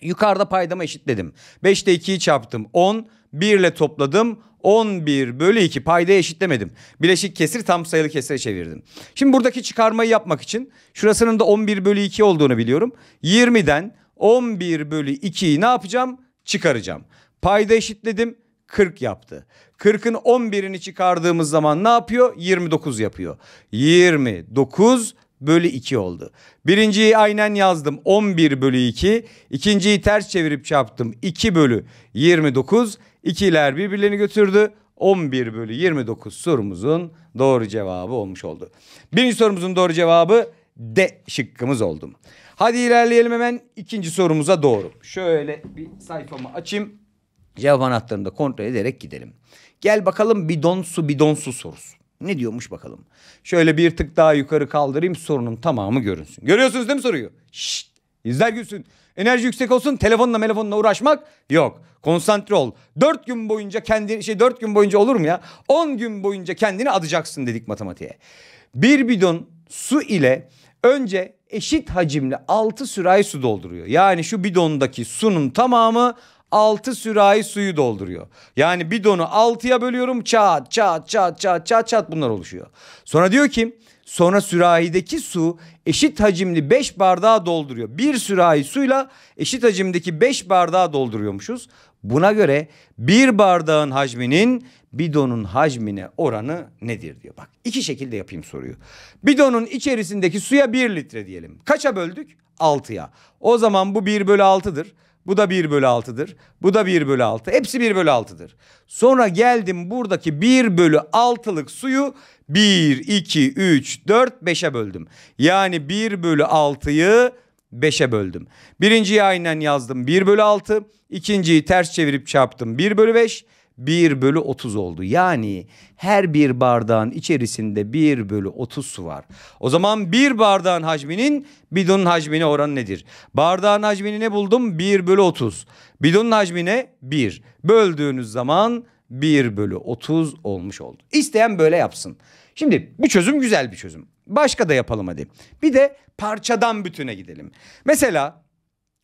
Yukarıda paydamı eşitledim. 5'te 2'yi çarptım 10. 1 ile topladım 11 bölü 2 paydaya eşitlemedim. Bileşik kesir tam sayılı kesire çevirdim. Şimdi buradaki çıkarmayı yapmak için şurasının da 11 bölü 2 olduğunu biliyorum. 20'den 11 bölü 2'yi ne yapacağım? Çıkaracağım. Payda eşitledim. 40 yaptı. 40'ın 11'ini çıkardığımız zaman ne yapıyor? 29 yapıyor. 29 bölü 2 oldu. Birinciyi aynen yazdım 11 bölü 2. İkinciyi ters çevirip çarptım 2 bölü 29. İkiler birbirlerini götürdü. 11 bölü 29 sorumuzun doğru cevabı olmuş oldu. Birinci sorumuzun doğru cevabı D şıkkımız oldu. Hadi ilerleyelim hemen ikinci sorumuza doğru. Şöyle bir sayfamı açayım. Cevap anahtarını da kontrol ederek gidelim. Gel bakalım bidon su bidon su sorusu. Ne diyormuş bakalım. Şöyle bir tık daha yukarı kaldırayım sorunun tamamı görünsün. Görüyorsunuz değil mi soruyu? Şşt. İzler gülsün. Enerji yüksek olsun. Telefonla telefonla uğraşmak yok. Konsantre ol. Dört gün boyunca kendini şey dört gün boyunca olur mu ya? On gün boyunca kendini adacaksın dedik matematiğe. Bir bidon su ile önce eşit hacimli altı sürahi su dolduruyor. Yani şu bidondaki sunun tamamı 6 sürahi suyu dolduruyor. Yani bidonu 6'ya bölüyorum çat çat çat çat çat çat bunlar oluşuyor. Sonra diyor ki sonra sürahideki su eşit hacimli 5 bardağı dolduruyor. Bir sürahi suyla eşit hacimdeki 5 bardağı dolduruyormuşuz. Buna göre bir bardağın hacminin bidonun hacmine oranı nedir diyor. Bak iki şekilde yapayım soruyu. Bidonun içerisindeki suya 1 litre diyelim. Kaça böldük? 6'ya. O zaman bu 1 bölü 6'dır. Bu da 1 bölü 6'dır. Bu da 1 bölü 6. Hepsi 1 bölü 6'dır. Sonra geldim buradaki 1 bölü 6'lık suyu 1, 2, 3, 4, 5'e böldüm. Yani 1 bölü 6'yı 5'e böldüm. Birinciyi aynen yazdım 1 bölü 6. İkinciyi ters çevirip çarptım 1 bölü 5. 1 bölü 30 oldu. Yani her bir bardağın içerisinde 1 bölü 30 su var. O zaman bir bardağın hacminin bidonun hacmine oranı nedir? Bardağın hacmini ne buldum? 1 bölü 30. Bidonun hacmine 1. Böldüğünüz zaman 1 bölü 30 olmuş oldu. İsteyen böyle yapsın. Şimdi bu çözüm güzel bir çözüm. Başka da yapalım hadi. Bir de parçadan bütüne gidelim. Mesela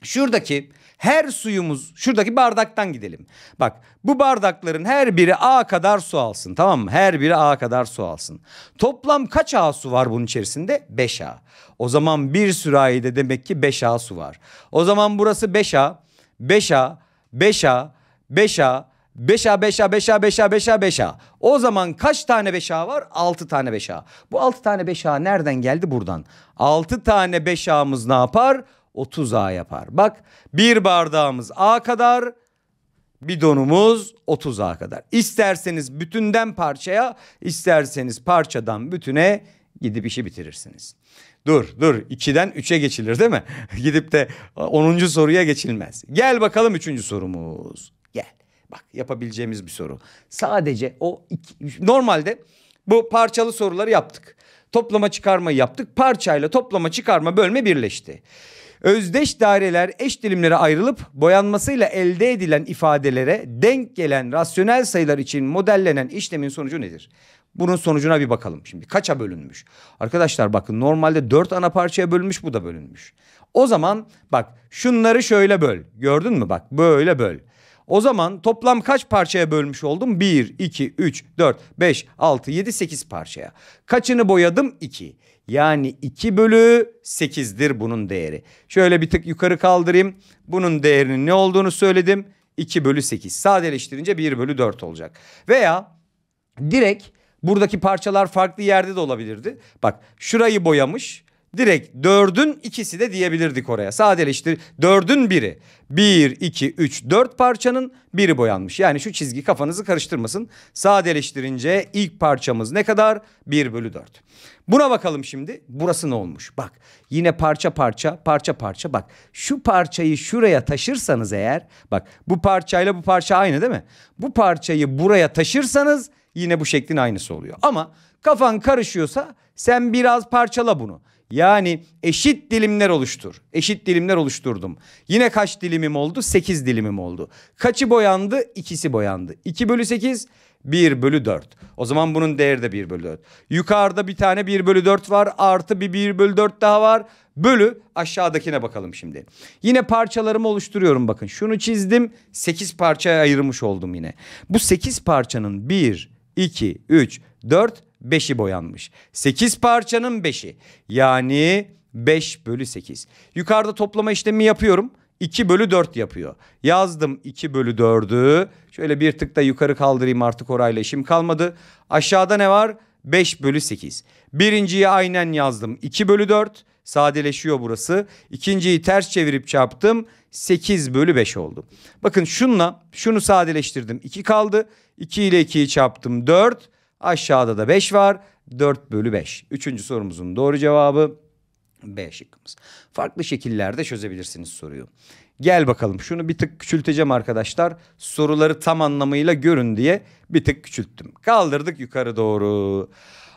Şuradaki her suyumuz şuradaki bardaktan gidelim. Bak bu bardakların her biri A kadar su alsın tamam mı? Her biri A kadar su alsın. Toplam kaç A su var bunun içerisinde? 5 A. O zaman bir sürahide demek ki 5 A su var. O zaman burası 5 A, 5 A, 5 A, 5 A, 5A 5A 5A 5A 5A 5A. O zaman kaç tane 5A var? 6 tane 5A. Bu 6 tane 5A nereden geldi? Buradan. 6 tane 5A'mız ne yapar? 30A yapar. Bak bir bardağımız A kadar bidonumuz 30A kadar. İsterseniz bütünden parçaya isterseniz parçadan bütüne gidip işi bitirirsiniz. Dur dur 2'den 3'e geçilir değil mi? Gidip de 10. soruya geçilmez. Gel bakalım 3. sorumuz. Gel. Bak yapabileceğimiz bir soru. Sadece o iki, normalde bu parçalı soruları yaptık. Toplama çıkarma yaptık. Parçayla toplama çıkarma bölme birleşti. Özdeş daireler eş dilimlere ayrılıp boyanmasıyla elde edilen ifadelere denk gelen rasyonel sayılar için modellenen işlemin sonucu nedir? Bunun sonucuna bir bakalım şimdi. Kaça bölünmüş? Arkadaşlar bakın normalde dört ana parçaya bölünmüş bu da bölünmüş. O zaman bak şunları şöyle böl. Gördün mü bak böyle böl. O zaman toplam kaç parçaya bölmüş oldum? 1, 2, 3, 4, 5, 6, 7, 8 parçaya. Kaçını boyadım? 2. Yani 2 bölü 8'dir bunun değeri. Şöyle bir tık yukarı kaldırayım. Bunun değerinin ne olduğunu söyledim. 2 bölü 8. Sadeleştirince 1 bölü 4 olacak. Veya direkt buradaki parçalar farklı yerde de olabilirdi. Bak şurayı boyamış. Direkt dördün ikisi de diyebilirdik oraya. Sadeleştir. dördün biri. Bir, iki, üç, dört parçanın biri boyanmış. Yani şu çizgi kafanızı karıştırmasın. Sadeleştirince ilk parçamız ne kadar? bir bölü dört. Buna bakalım şimdi. Burası ne olmuş? Bak yine parça parça parça parça bak. Şu parçayı şuraya taşırsanız eğer bak bu parçayla bu parça aynı değil mi? Bu parçayı buraya taşırsanız yine bu şeklin aynısı oluyor. Ama kafan karışıyorsa sen biraz parçala bunu. Yani eşit dilimler oluştur. Eşit dilimler oluşturdum. Yine kaç dilimim oldu? 8 dilimim oldu. Kaçı boyandı? İkisi boyandı. 2 bölü 8 1 bölü 4. O zaman bunun değeri de 1 bölü 4. Yukarıda bir tane 1 bölü 4 var. Artı bir 1 bölü 4 daha var. Bölü aşağıdakine bakalım şimdi. Yine parçalarımı oluşturuyorum bakın. Şunu çizdim. 8 parçaya ayırmış oldum yine. Bu 8 parçanın 1, 2, 3, 4, 5'i boyanmış. 8 parçanın 5'i yani 5 bölü 8. Yukarıda toplama işlemi yapıyorum. 2 bölü 4 yapıyor. Yazdım 2 bölü 4'ü. Şöyle bir tık da yukarı kaldırayım artık orayla işim kalmadı. Aşağıda ne var? 5 bölü 8. Birinciyi aynen yazdım. 2 bölü 4. Sadeleşiyor burası. İkinciyi ters çevirip çarptım. 8 bölü 5 oldu. Bakın şunla şunu sadeleştirdim. 2 kaldı. 2 ile 2'yi çarptım. 4. Aşağıda da 5 var. 4 bölü 5. Üçüncü sorumuzun doğru cevabı B şıkkımız. Farklı şekillerde çözebilirsiniz soruyu. Gel bakalım şunu bir tık küçülteceğim arkadaşlar. Soruları tam anlamıyla görün diye bir tık küçülttüm. Kaldırdık yukarı doğru.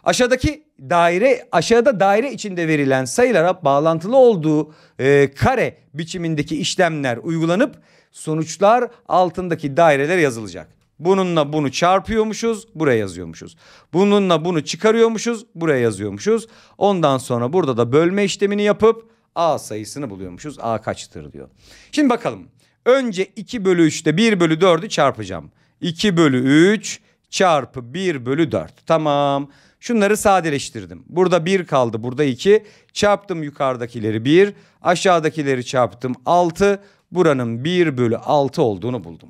Aşağıdaki daire aşağıda daire içinde verilen sayılara bağlantılı olduğu e, kare biçimindeki işlemler uygulanıp sonuçlar altındaki dairelere yazılacak. Bununla bunu çarpıyormuşuz, buraya yazıyormuşuz. Bununla bunu çıkarıyormuşuz, buraya yazıyormuşuz. Ondan sonra burada da bölme işlemini yapıp A sayısını buluyormuşuz. A kaçtır diyor. Şimdi bakalım. Önce 2 bölü 3'te 1 bölü 4'ü çarpacağım. 2 bölü 3 çarpı 1 bölü 4. Tamam. Şunları sadeleştirdim. Burada 1 kaldı, burada 2. Çarptım yukarıdakileri 1, aşağıdakileri çarptım 6. Buranın 1 bölü 6 olduğunu buldum.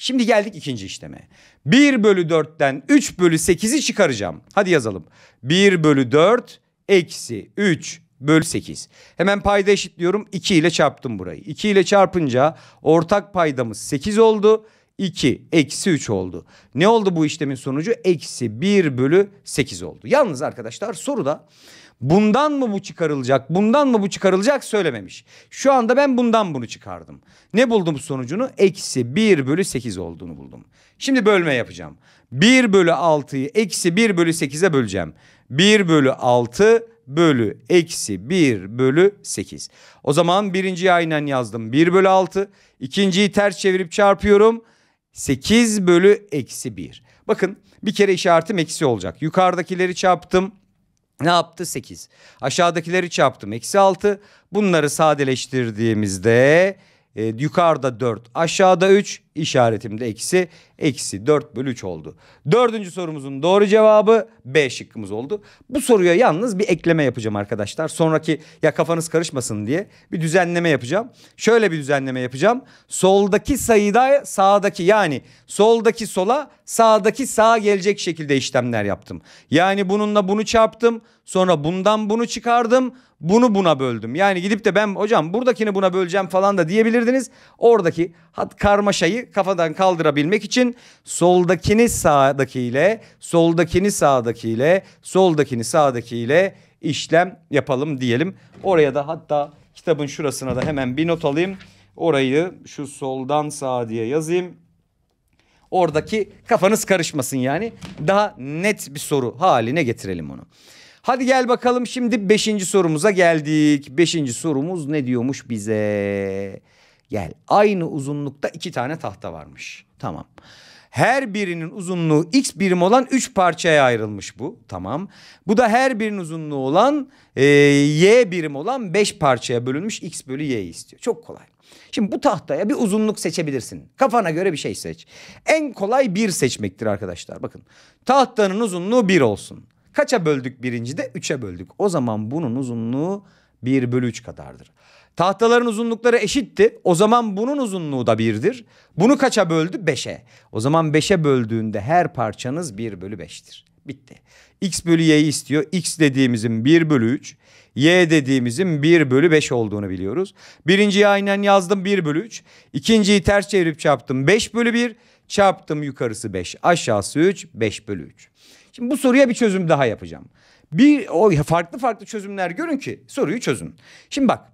Şimdi geldik ikinci işleme. 1 bölü 4'ten 3 bölü 8'i çıkaracağım. Hadi yazalım. 1 bölü 4 eksi 3 bölü 8. Hemen payda eşitliyorum. 2 ile çarptım burayı. 2 ile çarpınca ortak paydamız 8 oldu. 2 eksi 3 oldu. Ne oldu bu işlemin sonucu? Eksi 1 bölü 8 oldu. Yalnız arkadaşlar soruda Bundan mı bu çıkarılacak? Bundan mı bu çıkarılacak? Söylememiş. Şu anda ben bundan bunu çıkardım. Ne buldum sonucunu? Eksi 1 bölü 8 olduğunu buldum. Şimdi bölme yapacağım. 1 bölü 6'yı eksi 1 bölü 8'e böleceğim. 1 bölü 6 bölü eksi 1 bölü 8. O zaman birinciyi aynen yazdım. 1 bölü 6. İkinciyi ters çevirip çarpıyorum. 8 bölü eksi 1. Bakın bir kere işaretim eksi olacak. Yukarıdakileri çarptım. Ne yaptı? 8. Aşağıdakileri çarptım. Eksi 6. Bunları sadeleştirdiğimizde e, yukarıda 4, aşağıda 3, işaretim eksi. Eksi 4 bölü 3 oldu. Dördüncü sorumuzun doğru cevabı B şıkkımız oldu. Bu soruya yalnız bir ekleme yapacağım arkadaşlar. Sonraki ya kafanız karışmasın diye bir düzenleme yapacağım. Şöyle bir düzenleme yapacağım. Soldaki sayıda sağdaki yani soldaki sola sağdaki sağa gelecek şekilde işlemler yaptım. Yani bununla bunu çarptım. Sonra bundan bunu çıkardım. Bunu buna böldüm. Yani gidip de ben hocam buradakini buna böleceğim falan da diyebilirdiniz. Oradaki hat karmaşayı kafadan kaldırabilmek için soldakini sağdakiyle, soldakini sağdakiyle, soldakini sağdakiyle işlem yapalım diyelim. Oraya da hatta kitabın şurasına da hemen bir not alayım. Orayı şu soldan sağa diye yazayım. Oradaki kafanız karışmasın yani. Daha net bir soru haline getirelim onu. Hadi gel bakalım şimdi beşinci sorumuza geldik. Beşinci sorumuz ne diyormuş bize? Gel aynı uzunlukta iki tane tahta varmış. Tamam. Her birinin uzunluğu x birim olan üç parçaya ayrılmış bu. Tamam. Bu da her birinin uzunluğu olan e, y birim olan beş parçaya bölünmüş x bölü y istiyor. Çok kolay. Şimdi bu tahtaya bir uzunluk seçebilirsin. Kafana göre bir şey seç. En kolay bir seçmektir arkadaşlar. Bakın tahtanın uzunluğu bir olsun. Kaça böldük birincide? Üçe böldük. O zaman bunun uzunluğu bir bölü üç kadardır. Tahtaların uzunlukları eşitti. O zaman bunun uzunluğu da birdir. Bunu kaça böldü? Beşe. O zaman beşe böldüğünde her parçanız bir bölü beştir. Bitti. X bölü Y'yi istiyor. X dediğimizin bir bölü üç. Y dediğimizin 1 bölü 5 olduğunu biliyoruz. Birinciyi aynen yazdım 1 bölü 3. İkinciyi ters çevirip çarptım 5 bölü 1. Çarptım yukarısı 5 aşağısı 3 5 bölü 3. Şimdi bu soruya bir çözüm daha yapacağım. Bir o farklı farklı çözümler görün ki soruyu çözün. Şimdi bak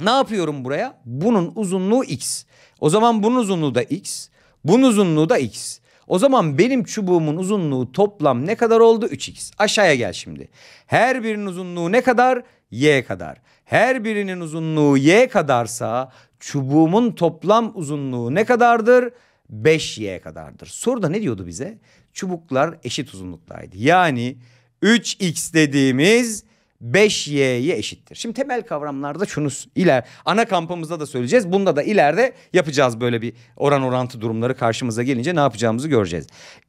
ne yapıyorum buraya? Bunun uzunluğu x. O zaman bunun uzunluğu da x. Bunun uzunluğu da x. O zaman benim çubuğumun uzunluğu toplam ne kadar oldu? 3x. Aşağıya gel şimdi. Her birinin uzunluğu ne kadar? y kadar. Her birinin uzunluğu y kadarsa çubuğumun toplam uzunluğu ne kadardır? 5y kadardır. Soruda ne diyordu bize? Çubuklar eşit uzunluktaydı. Yani 3x dediğimiz 5y'ye eşittir. Şimdi temel kavramlarda şunu iler ana kampımızda da söyleyeceğiz. Bunda da ileride yapacağız böyle bir oran orantı durumları karşımıza gelince ne yapacağımızı göreceğiz.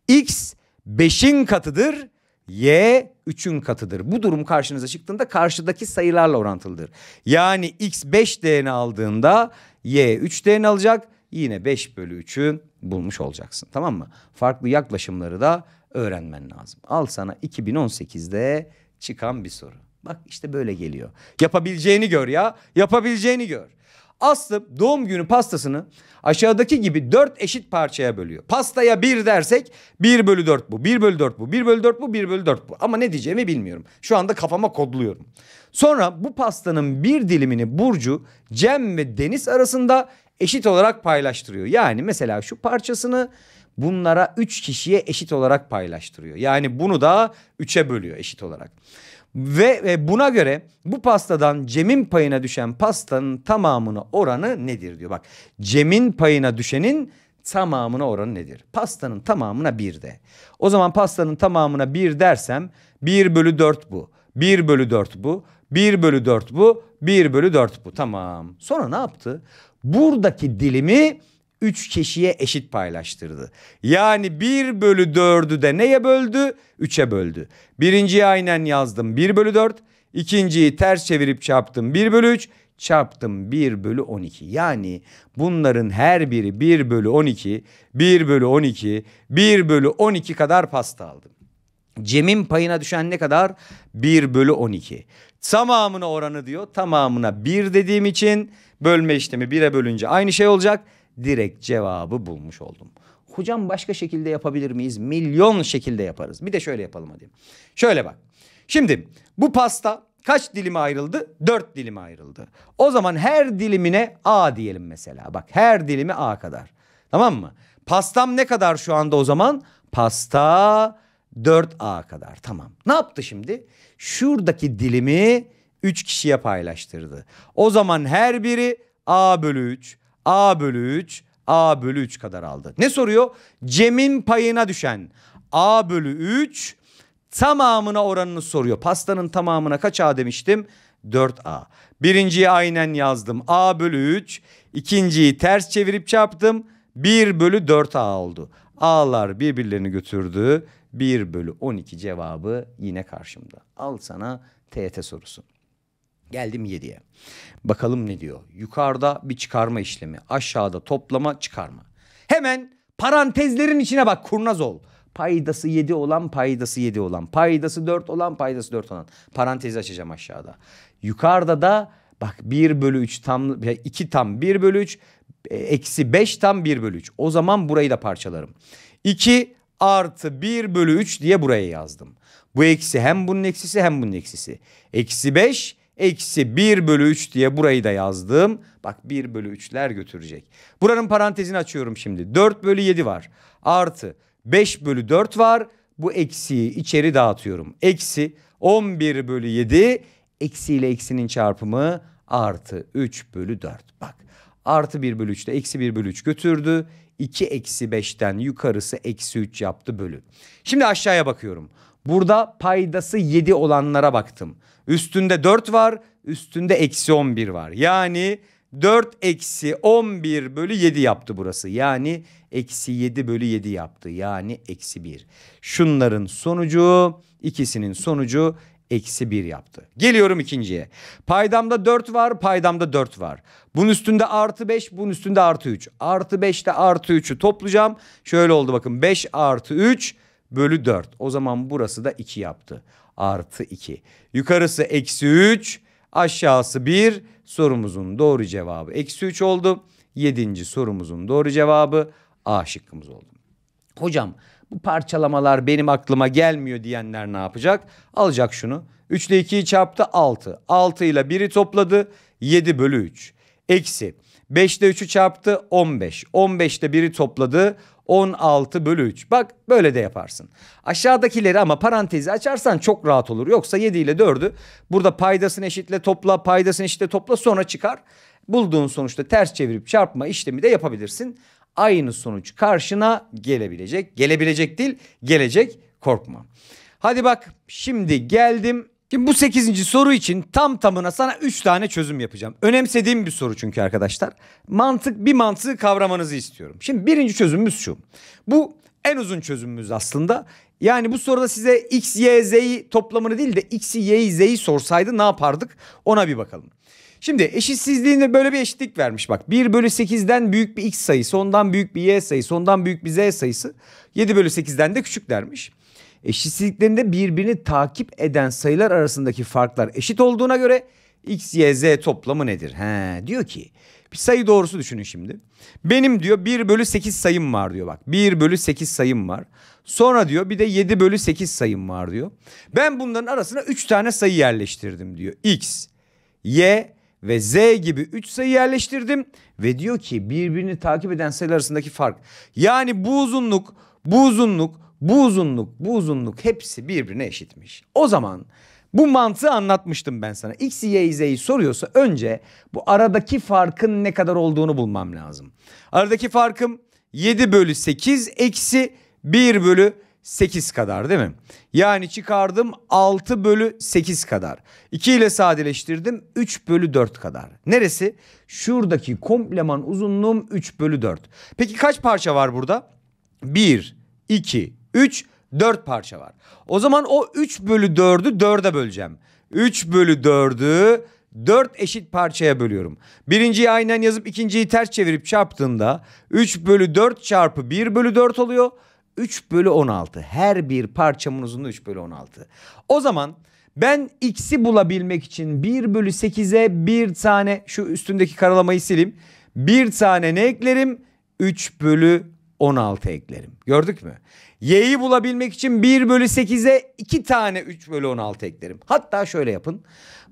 X 5'in katıdır. Y 3'ün katıdır. Bu durum karşınıza çıktığında karşıdaki sayılarla orantılıdır. Yani X 5 değerini aldığında Y 3 değerini alacak. Yine 5 bölü 3'ü bulmuş olacaksın. Tamam mı? Farklı yaklaşımları da öğrenmen lazım. Al sana 2018'de çıkan bir soru. Bak işte böyle geliyor. Yapabileceğini gör ya. Yapabileceğini gör. Aslı doğum günü pastasını aşağıdaki gibi 4 eşit parçaya bölüyor. Pastaya 1 dersek 1 bölü 4 bu, 1 bölü 4 bu, 1 bölü 4 bu, 1 bölü 4 bu. Ama ne diyeceğimi bilmiyorum. Şu anda kafama kodluyorum. Sonra bu pastanın bir dilimini Burcu, Cem ve Deniz arasında eşit olarak paylaştırıyor. Yani mesela şu parçasını bunlara 3 kişiye eşit olarak paylaştırıyor. Yani bunu da 3'e bölüyor eşit olarak. Ve e, buna göre bu pastadan Cem'in payına düşen pastanın tamamına oranı nedir diyor. Bak Cem'in payına düşenin tamamına oranı nedir? Pastanın tamamına bir de. O zaman pastanın tamamına bir dersem 1 bölü 4 bu. 1 bölü 4 bu. 1 bölü 4 bu. 1 bölü 4 bu. Tamam. Sonra ne yaptı? Buradaki dilimi 3 kişiye eşit paylaştırdı. Yani 1 bölü 4'ü de neye böldü? 3'e böldü. Birinciyi aynen yazdım 1 bölü 4. İkinciyi ters çevirip çarptım 1 bölü 3 çarptım 1 bölü 12. Yani bunların her biri 1 bölü 12, 1 bölü 12, 1 bölü 12 kadar pasta aldım. Cem'in payına düşen ne kadar? 1 bölü 12. Tamamına oranı diyor. Tamamına 1 dediğim için bölme işlemi 1'e bölünce aynı şey olacak direkt cevabı bulmuş oldum. Hocam başka şekilde yapabilir miyiz? Milyon şekilde yaparız. Bir de şöyle yapalım hadi. Şöyle bak. Şimdi bu pasta kaç dilime ayrıldı? Dört dilime ayrıldı. O zaman her dilimine A diyelim mesela. Bak her dilimi A kadar. Tamam mı? Pastam ne kadar şu anda o zaman? Pasta 4A kadar. Tamam. Ne yaptı şimdi? Şuradaki dilimi 3 kişiye paylaştırdı. O zaman her biri A bölü 3. A bölü 3 A bölü 3 kadar aldı. Ne soruyor? Cem'in payına düşen A bölü 3 tamamına oranını soruyor. Pastanın tamamına kaç A demiştim? 4A. Birinciyi aynen yazdım. A bölü 3. İkinciyi ters çevirip çarptım. 1 bölü 4A oldu. A'lar birbirlerini götürdü. 1 bölü 12 cevabı yine karşımda. Al sana TET sorusu. Geldim 7'ye. Bakalım ne diyor. Yukarıda bir çıkarma işlemi. Aşağıda toplama çıkarma. Hemen parantezlerin içine bak kurnaz ol. Paydası 7 olan paydası 7 olan. Paydası 4 olan paydası 4 olan. Parantezi açacağım aşağıda. Yukarıda da bak 1 bölü 3 tam 2 tam 1 bölü 3 eksi 5 tam 1 bölü 3. O zaman burayı da parçalarım. 2 artı 1 bölü 3 diye buraya yazdım. Bu eksi hem bunun eksisi hem bunun eksisi. Eksi 5 Eksi 1 bölü 3 diye burayı da yazdım. Bak 1 bölü 3'ler götürecek. Buranın parantezini açıyorum şimdi. 4 bölü 7 var. Artı 5 bölü 4 var. Bu eksiyi içeri dağıtıyorum. Eksi 11 bölü 7. Eksi ile eksinin çarpımı artı 3 bölü 4. Bak artı 1 bölü 3'te eksi 1 bölü 3 götürdü. 2 eksi 5'ten yukarısı eksi 3 yaptı bölü. Şimdi aşağıya bakıyorum. Burada paydası 7 olanlara baktım. Üstünde 4 var, üstünde eksi 11 var. Yani 4 eksi 11 bölü 7 yaptı burası. Yani eksi 7 bölü 7 yaptı. Yani eksi 1. Şunların sonucu, ikisinin sonucu eksi 1 yaptı. Geliyorum ikinciye. Paydamda 4 var, paydamda 4 var. Bunun üstünde artı 5, bunun üstünde artı 3. Artı 5 ile artı 3'ü toplayacağım. Şöyle oldu bakın 5 artı 3 bölü 4. O zaman burası da 2 yaptı. Artı 2. Yukarısı eksi 3. Aşağısı 1. Sorumuzun doğru cevabı eksi 3 oldu. Yedinci sorumuzun doğru cevabı A şıkkımız oldu. Hocam bu parçalamalar benim aklıma gelmiyor diyenler ne yapacak? Alacak şunu. 3 ile 2'yi çarptı 6. 6 ile 1'i topladı 7 bölü 3. Eksi 5 ile 3'ü çarptı 15. 15 ile 1'i topladı 16 bölü 3. Bak böyle de yaparsın. Aşağıdakileri ama parantezi açarsan çok rahat olur. Yoksa 7 ile 4'ü burada paydasını eşitle topla, paydasını eşitle topla sonra çıkar. Bulduğun sonuçta ters çevirip çarpma işlemi de yapabilirsin. Aynı sonuç karşına gelebilecek. Gelebilecek değil, gelecek korkma. Hadi bak şimdi geldim Şimdi bu 8. soru için tam tamına sana 3 tane çözüm yapacağım. Önemsediğim bir soru çünkü arkadaşlar. Mantık bir mantığı kavramanızı istiyorum. Şimdi birinci çözümümüz şu. Bu en uzun çözümümüz aslında. Yani bu soruda size x, y, z'yi toplamını değil de x'i, y'yi, z'yi sorsaydı ne yapardık ona bir bakalım. Şimdi eşitsizliğinde böyle bir eşitlik vermiş bak. 1 bölü 8'den büyük bir x sayısı, ondan büyük bir y sayısı, ondan büyük bir z sayısı. 7 bölü 8'den de küçük dermiş. Eşitsizliklerinde birbirini takip eden sayılar arasındaki farklar eşit olduğuna göre x, y, z toplamı nedir? He, diyor ki bir sayı doğrusu düşünün şimdi. Benim diyor 1 bölü 8 sayım var diyor bak. 1 bölü 8 sayım var. Sonra diyor bir de 7 bölü 8 sayım var diyor. Ben bunların arasına 3 tane sayı yerleştirdim diyor. X, Y ve Z gibi 3 sayı yerleştirdim. Ve diyor ki birbirini takip eden sayılar arasındaki fark. Yani bu uzunluk, bu uzunluk, bu uzunluk, bu uzunluk hepsi birbirine eşitmiş. O zaman bu mantığı anlatmıştım ben sana. X, Y, Z'yi soruyorsa önce bu aradaki farkın ne kadar olduğunu bulmam lazım. Aradaki farkım 7 bölü 8 eksi 1 bölü 8 kadar değil mi? Yani çıkardım 6 bölü 8 kadar. 2 ile sadeleştirdim 3 bölü 4 kadar. Neresi? Şuradaki kompleman uzunluğum 3 bölü 4. Peki kaç parça var burada? 1, 2, 3, 4 parça var. O zaman o 3 bölü 4'ü 4'e böleceğim. 3 bölü 4'ü 4 eşit parçaya bölüyorum. Birinciyi aynen yazıp ikinciyi ters çevirip çarptığımda 3 bölü 4 çarpı 1 bölü 4 oluyor. 3 bölü 16. Her bir parçamın uzunluğu 3 bölü 16. O zaman ben x'i bulabilmek için 1 bölü 8'e bir tane şu üstündeki karalamayı sileyim. Bir tane ne eklerim? 3 bölü 16 eklerim. Gördük mü? Y'yi bulabilmek için 1 bölü 8'e 2 tane 3 bölü 16 eklerim. Hatta şöyle yapın.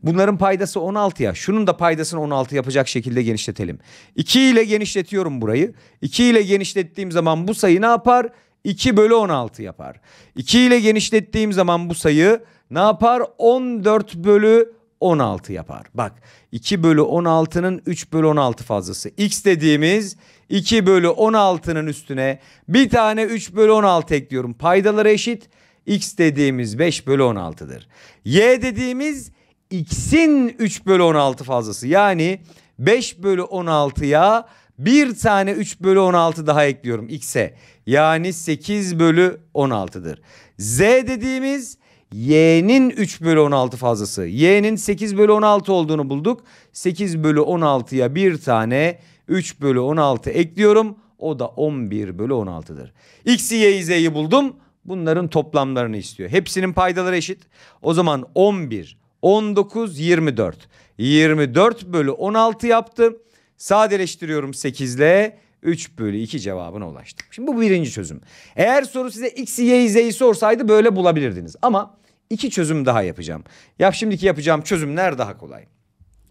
Bunların paydası 16'ya. Şunun da paydasını 16 yapacak şekilde genişletelim. 2 ile genişletiyorum burayı. 2 ile genişlettiğim zaman bu sayı ne yapar? 2 bölü 16 yapar. 2 ile genişlettiğim zaman bu sayı ne yapar? 14 bölü 16 yapar. Bak 2 bölü 16'nın 3 bölü 16 fazlası. X dediğimiz 2 bölü 16'nın üstüne bir tane 3 bölü 16 ekliyorum. Paydaları eşit. X dediğimiz 5 bölü 16'dır. Y dediğimiz X'in 3 bölü 16 fazlası. Yani 5 bölü 16'ya bir tane 3 bölü 16 daha ekliyorum X'e. Yani 8 bölü 16'dır. Z dediğimiz Y'nin 3 bölü 16 fazlası. Y'nin 8 bölü 16 olduğunu bulduk. 8 bölü 16'ya bir tane 3 bölü 16 ekliyorum. O da 11 bölü 16'dır. X'i, Y'yi, Z'yi buldum. Bunların toplamlarını istiyor. Hepsinin paydaları eşit. O zaman 11, 19, 24. 24 bölü 16 yaptı. Sadeleştiriyorum 8 ile 3 bölü 2 cevabına ulaştım. Şimdi bu birinci çözüm. Eğer soru size x'i, y'yi, z'yi sorsaydı böyle bulabilirdiniz. Ama iki çözüm daha yapacağım. Ya şimdiki yapacağım çözümler daha kolay.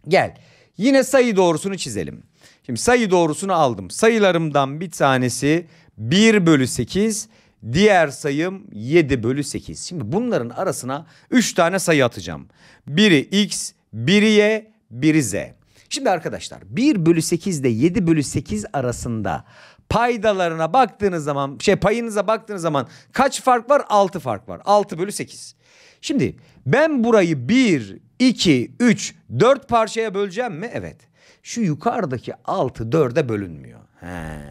Gel yine sayı doğrusunu çizelim. Şimdi sayı doğrusunu aldım. Sayılarımdan bir tanesi 1 bölü 8. Diğer sayım 7 bölü 8. Şimdi bunların arasına 3 tane sayı atacağım. Biri x, biri y, biri z. Şimdi arkadaşlar 1 bölü 8 ile 7 bölü 8 arasında paydalarına baktığınız zaman şey payınıza baktığınız zaman kaç fark var? 6 fark var. 6 bölü 8. Şimdi ben burayı 1, 2, 3, 4 parçaya böleceğim mi? Evet. Şu yukarıdaki 6 4'e bölünmüyor. He.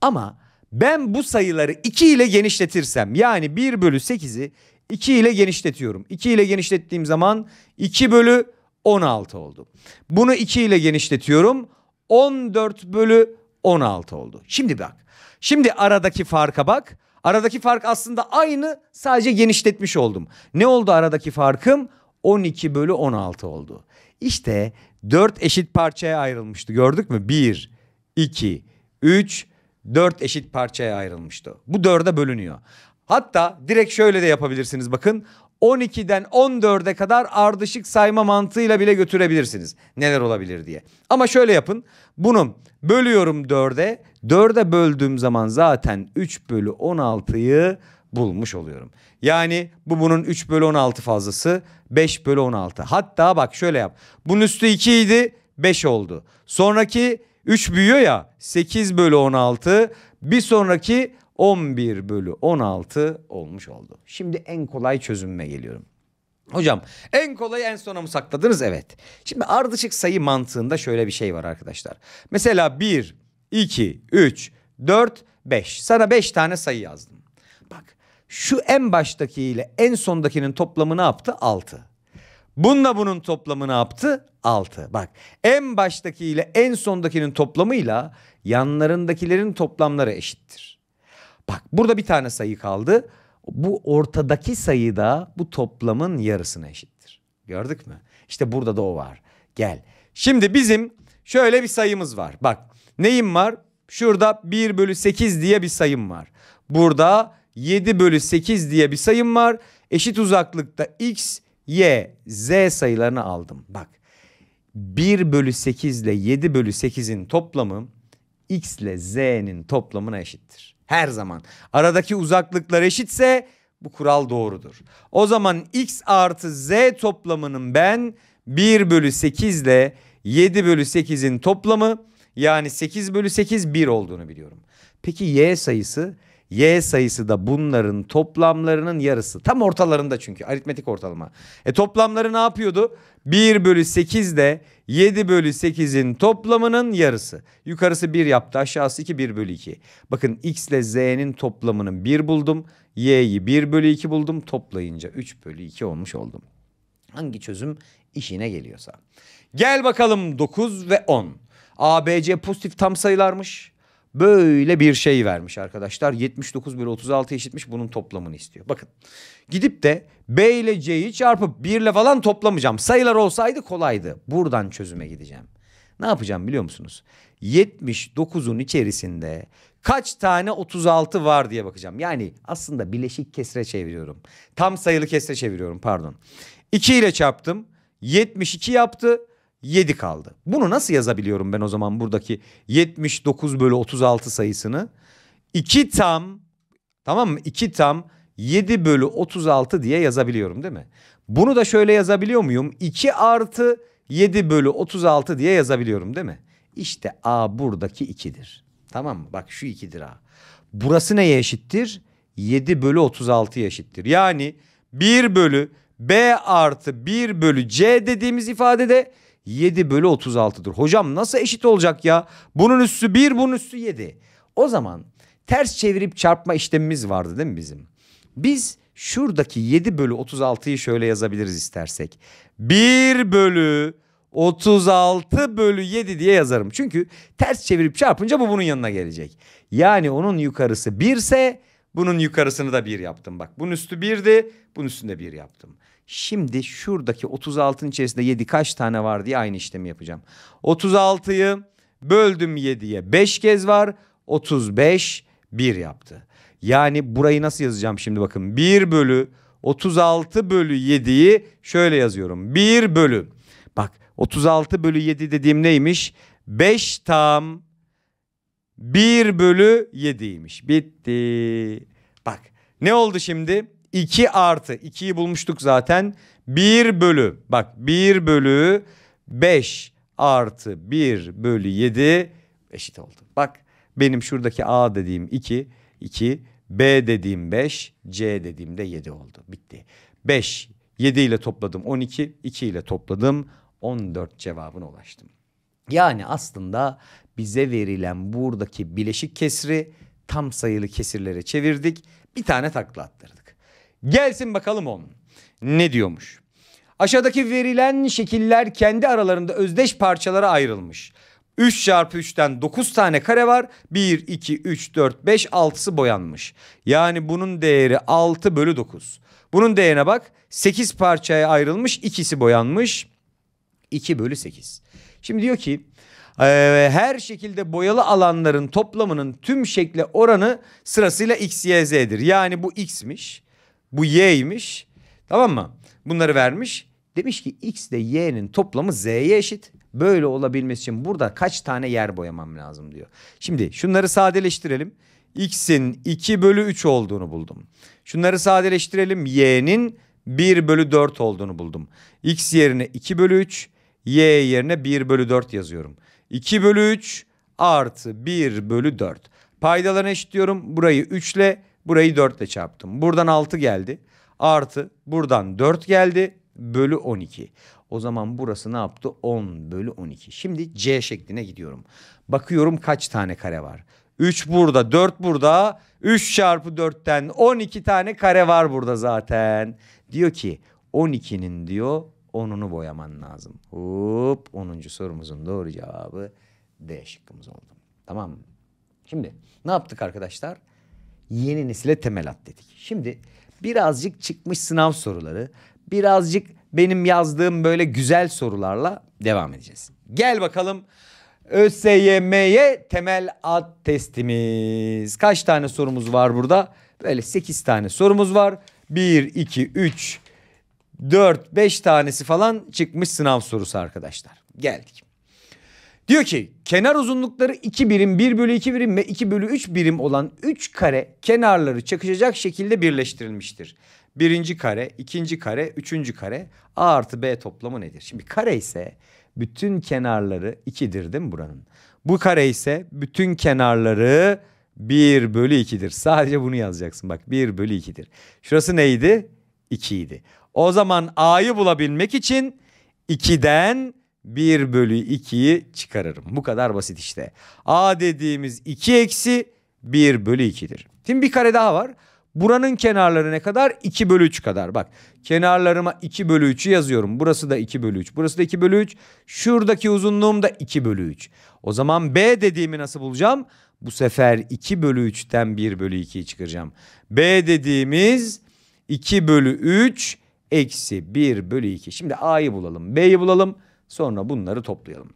Ama ben bu sayıları 2 ile genişletirsem yani 1 bölü 8'i 2 ile genişletiyorum. 2 ile genişlettiğim zaman 2 bölü 16 oldu. Bunu 2 ile genişletiyorum. 14 bölü 16 oldu. Şimdi bak. Şimdi aradaki farka bak. Aradaki fark aslında aynı sadece genişletmiş oldum. Ne oldu aradaki farkım? 12 bölü 16 oldu. İşte 4 eşit parçaya ayrılmıştı. Gördük mü? 1, 2, 3, 4 eşit parçaya ayrılmıştı. Bu 4'e bölünüyor. Hatta direkt şöyle de yapabilirsiniz bakın. 12'den 14'e kadar ardışık sayma mantığıyla bile götürebilirsiniz. Neler olabilir diye. Ama şöyle yapın. Bunu bölüyorum 4'e. 4'e böldüğüm zaman zaten 3 bölü 16'yı bulmuş oluyorum. Yani bu bunun 3 bölü 16 fazlası 5 bölü 16. Hatta bak şöyle yap. Bunun üstü 2 idi 5 oldu. Sonraki 3 büyüyor ya 8 bölü 16. Bir sonraki 11 bölü 16 olmuş oldu. Şimdi en kolay çözümüme geliyorum. Hocam en kolayı en sona mı sakladınız? Evet. Şimdi ardışık sayı mantığında şöyle bir şey var arkadaşlar. Mesela 1, 2, 3, 4, 5. Sana 5 tane sayı yazdım. Şu en baştaki ile en sondakinin toplamı ne yaptı? 6. Bununla bunun toplamı ne yaptı? 6. Bak en baştaki ile en sondakinin toplamıyla yanlarındakilerin toplamları eşittir. Bak burada bir tane sayı kaldı. Bu ortadaki sayı da bu toplamın yarısına eşittir. Gördük mü? İşte burada da o var. Gel. Şimdi bizim şöyle bir sayımız var. Bak neyim var? Şurada 1 bölü 8 diye bir sayım var. Burada 7 bölü 8 diye bir sayım var. Eşit uzaklıkta x, y, z sayılarını aldım. Bak 1 bölü 8 ile 7 bölü 8'in toplamı x ile z'nin toplamına eşittir. Her zaman aradaki uzaklıklar eşitse bu kural doğrudur. O zaman x artı z toplamının ben 1 bölü 8 ile 7 bölü 8'in toplamı yani 8 bölü 8 1 olduğunu biliyorum. Peki y sayısı Y sayısı da bunların toplamlarının yarısı. Tam ortalarında çünkü aritmetik ortalama. E toplamları ne yapıyordu? 1 bölü 8 de 7 bölü 8'in toplamının yarısı. Yukarısı 1 yaptı aşağısı 2 1 bölü 2. Bakın X ile Z'nin toplamının 1 buldum. Y'yi 1 bölü 2 buldum. Toplayınca 3 bölü 2 olmuş oldum. Hangi çözüm işine geliyorsa. Gel bakalım 9 ve 10. ABC pozitif tam sayılarmış böyle bir şey vermiş arkadaşlar. 79 bölü 36 eşitmiş bunun toplamını istiyor. Bakın gidip de B ile C'yi çarpıp 1 ile falan toplamayacağım. Sayılar olsaydı kolaydı. Buradan çözüme gideceğim. Ne yapacağım biliyor musunuz? 79'un içerisinde kaç tane 36 var diye bakacağım. Yani aslında bileşik kesre çeviriyorum. Tam sayılı kesre çeviriyorum pardon. 2 ile çarptım. 72 yaptı. 7 kaldı. Bunu nasıl yazabiliyorum ben o zaman buradaki 79 bölü 36 sayısını? 2 tam tamam mı? 2 tam 7 bölü 36 diye yazabiliyorum değil mi? Bunu da şöyle yazabiliyor muyum? 2 artı 7 bölü 36 diye yazabiliyorum değil mi? İşte A buradaki 2'dir. Tamam mı? Bak şu 2'dir A. Burası neye eşittir? 7 bölü 36'ya eşittir. Yani 1 bölü B artı 1 bölü C dediğimiz ifadede 7 bölü 36'dır. Hocam nasıl eşit olacak ya? Bunun üstü 1, bunun üstü 7. O zaman ters çevirip çarpma işlemimiz vardı değil mi bizim? Biz şuradaki 7 bölü 36'yı şöyle yazabiliriz istersek. 1 bölü 36 bölü 7 diye yazarım. Çünkü ters çevirip çarpınca bu bunun yanına gelecek. Yani onun yukarısı 1 ise bunun yukarısını da 1 yaptım. Bak bunun üstü 1'di bunun üstünde 1 yaptım. Şimdi şuradaki 36'nın içerisinde 7 kaç tane var diye aynı işlemi yapacağım. 36'yı böldüm 7'ye 5 kez var. 35 1 yaptı. Yani burayı nasıl yazacağım şimdi bakın. 1 bölü 36 bölü 7'yi şöyle yazıyorum. 1 bölü. Bak 36 bölü 7 dediğim neymiş? 5 tam 1 bölü 7'ymiş. Bitti. Bak ne oldu şimdi? 2 artı 2'yi bulmuştuk zaten. 1 bölü bak 1 bölü 5 artı 1 bölü 7 eşit oldu. Bak benim şuradaki A dediğim 2, 2, B dediğim 5, C dediğim de 7 oldu. Bitti. 5, 7 ile topladım 12, 2 ile topladım 14 cevabına ulaştım. Yani aslında bize verilen buradaki bileşik kesri tam sayılı kesirlere çevirdik. Bir tane takla attırdık. Gelsin bakalım on. Ne diyormuş? Aşağıdaki verilen şekiller kendi aralarında özdeş parçalara ayrılmış. 3 çarpı 3'ten 9 tane kare var. 1, 2, 3, 4, 5, 6'sı boyanmış. Yani bunun değeri 6 bölü 9. Bunun değerine bak. 8 parçaya ayrılmış. ikisi boyanmış. 2 bölü 8. Şimdi diyor ki e, her şekilde boyalı alanların toplamının tüm şekle oranı sırasıyla x, y, z'dir. Yani bu x'miş. Bu y'ymiş. Tamam mı? Bunları vermiş. Demiş ki x ile y'nin toplamı z'ye eşit. Böyle olabilmesi için burada kaç tane yer boyamam lazım diyor. Şimdi şunları sadeleştirelim. x'in 2 bölü 3 olduğunu buldum. Şunları sadeleştirelim. y'nin 1 bölü 4 olduğunu buldum. x yerine 2 bölü 3, y yerine 1 bölü 4 yazıyorum. 2 bölü 3 artı 1 bölü 4. Paydalarını eşitliyorum. Burayı 3 ile Burayı 4 ile çarptım. Buradan 6 geldi. Artı buradan 4 geldi. Bölü 12. O zaman burası ne yaptı? 10 bölü 12. Şimdi C şekline gidiyorum. Bakıyorum kaç tane kare var. 3 burada, 4 burada. 3 çarpı 4'ten 12 tane kare var burada zaten. Diyor ki 12'nin diyor 10'unu boyaman lazım. Hop 10. sorumuzun doğru cevabı D şıkkımız oldu. Tamam mı? Şimdi ne yaptık arkadaşlar? yeni nesile temel at dedik. Şimdi birazcık çıkmış sınav soruları, birazcık benim yazdığım böyle güzel sorularla devam edeceğiz. Gel bakalım ÖSYM'ye temel at testimiz. Kaç tane sorumuz var burada? Böyle 8 tane sorumuz var. 1, 2, 3, 4, 5 tanesi falan çıkmış sınav sorusu arkadaşlar. Geldik. Diyor ki kenar uzunlukları 2 birim, 1 bölü 2 birim ve 2 bölü 3 birim olan 3 kare kenarları çakışacak şekilde birleştirilmiştir. Birinci kare, ikinci kare, üçüncü kare A artı B toplamı nedir? Şimdi kare ise bütün kenarları 2'dir değil mi buranın? Bu kare ise bütün kenarları 1 bölü 2'dir. Sadece bunu yazacaksın bak 1 bölü 2'dir. Şurası neydi? 2 idi. O zaman A'yı bulabilmek için 2'den 1 bölü 2'yi çıkarırım. Bu kadar basit işte. A dediğimiz 2 eksi 1 bölü 2'dir. Şimdi bir kare daha var. Buranın kenarları ne kadar? 2 bölü 3 kadar. Bak kenarlarıma 2 bölü 3'ü yazıyorum. Burası da 2 bölü 3. Burası da 2 bölü 3. Şuradaki uzunluğum da 2 bölü 3. O zaman B dediğimi nasıl bulacağım? Bu sefer 2 bölü 3'ten 1 bölü 2'yi çıkaracağım. B dediğimiz 2 bölü 3 eksi 1 bölü 2. Şimdi A'yı bulalım. B'yi bulalım. Sonra bunları toplayalım.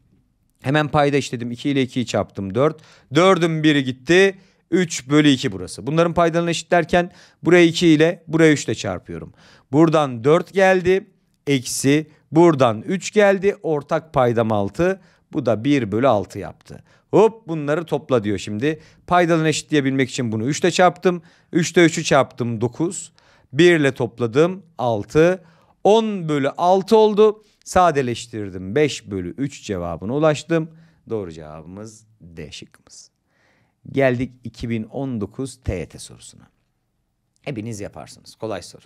Hemen payda işledim. 2 ile 2'yi çarptım 4. 4'ün biri gitti. 3 bölü 2 burası. Bunların paydalarını eşitlerken buraya 2 ile buraya 3 ile çarpıyorum. Buradan 4 geldi. Eksi buradan 3 geldi. Ortak paydam 6. Bu da 1 bölü 6 yaptı. Hop bunları topla diyor şimdi. Paydalarını eşitleyebilmek için bunu 3 ile çarptım. 3 ile 3'ü çarptım 9. 1 ile topladım 6. 10 bölü 6 oldu. Sadeleştirdim. 5 bölü 3 cevabına ulaştım. Doğru cevabımız D şıkkımız. Geldik 2019 TYT e sorusuna. Hepiniz yaparsınız. Kolay soru.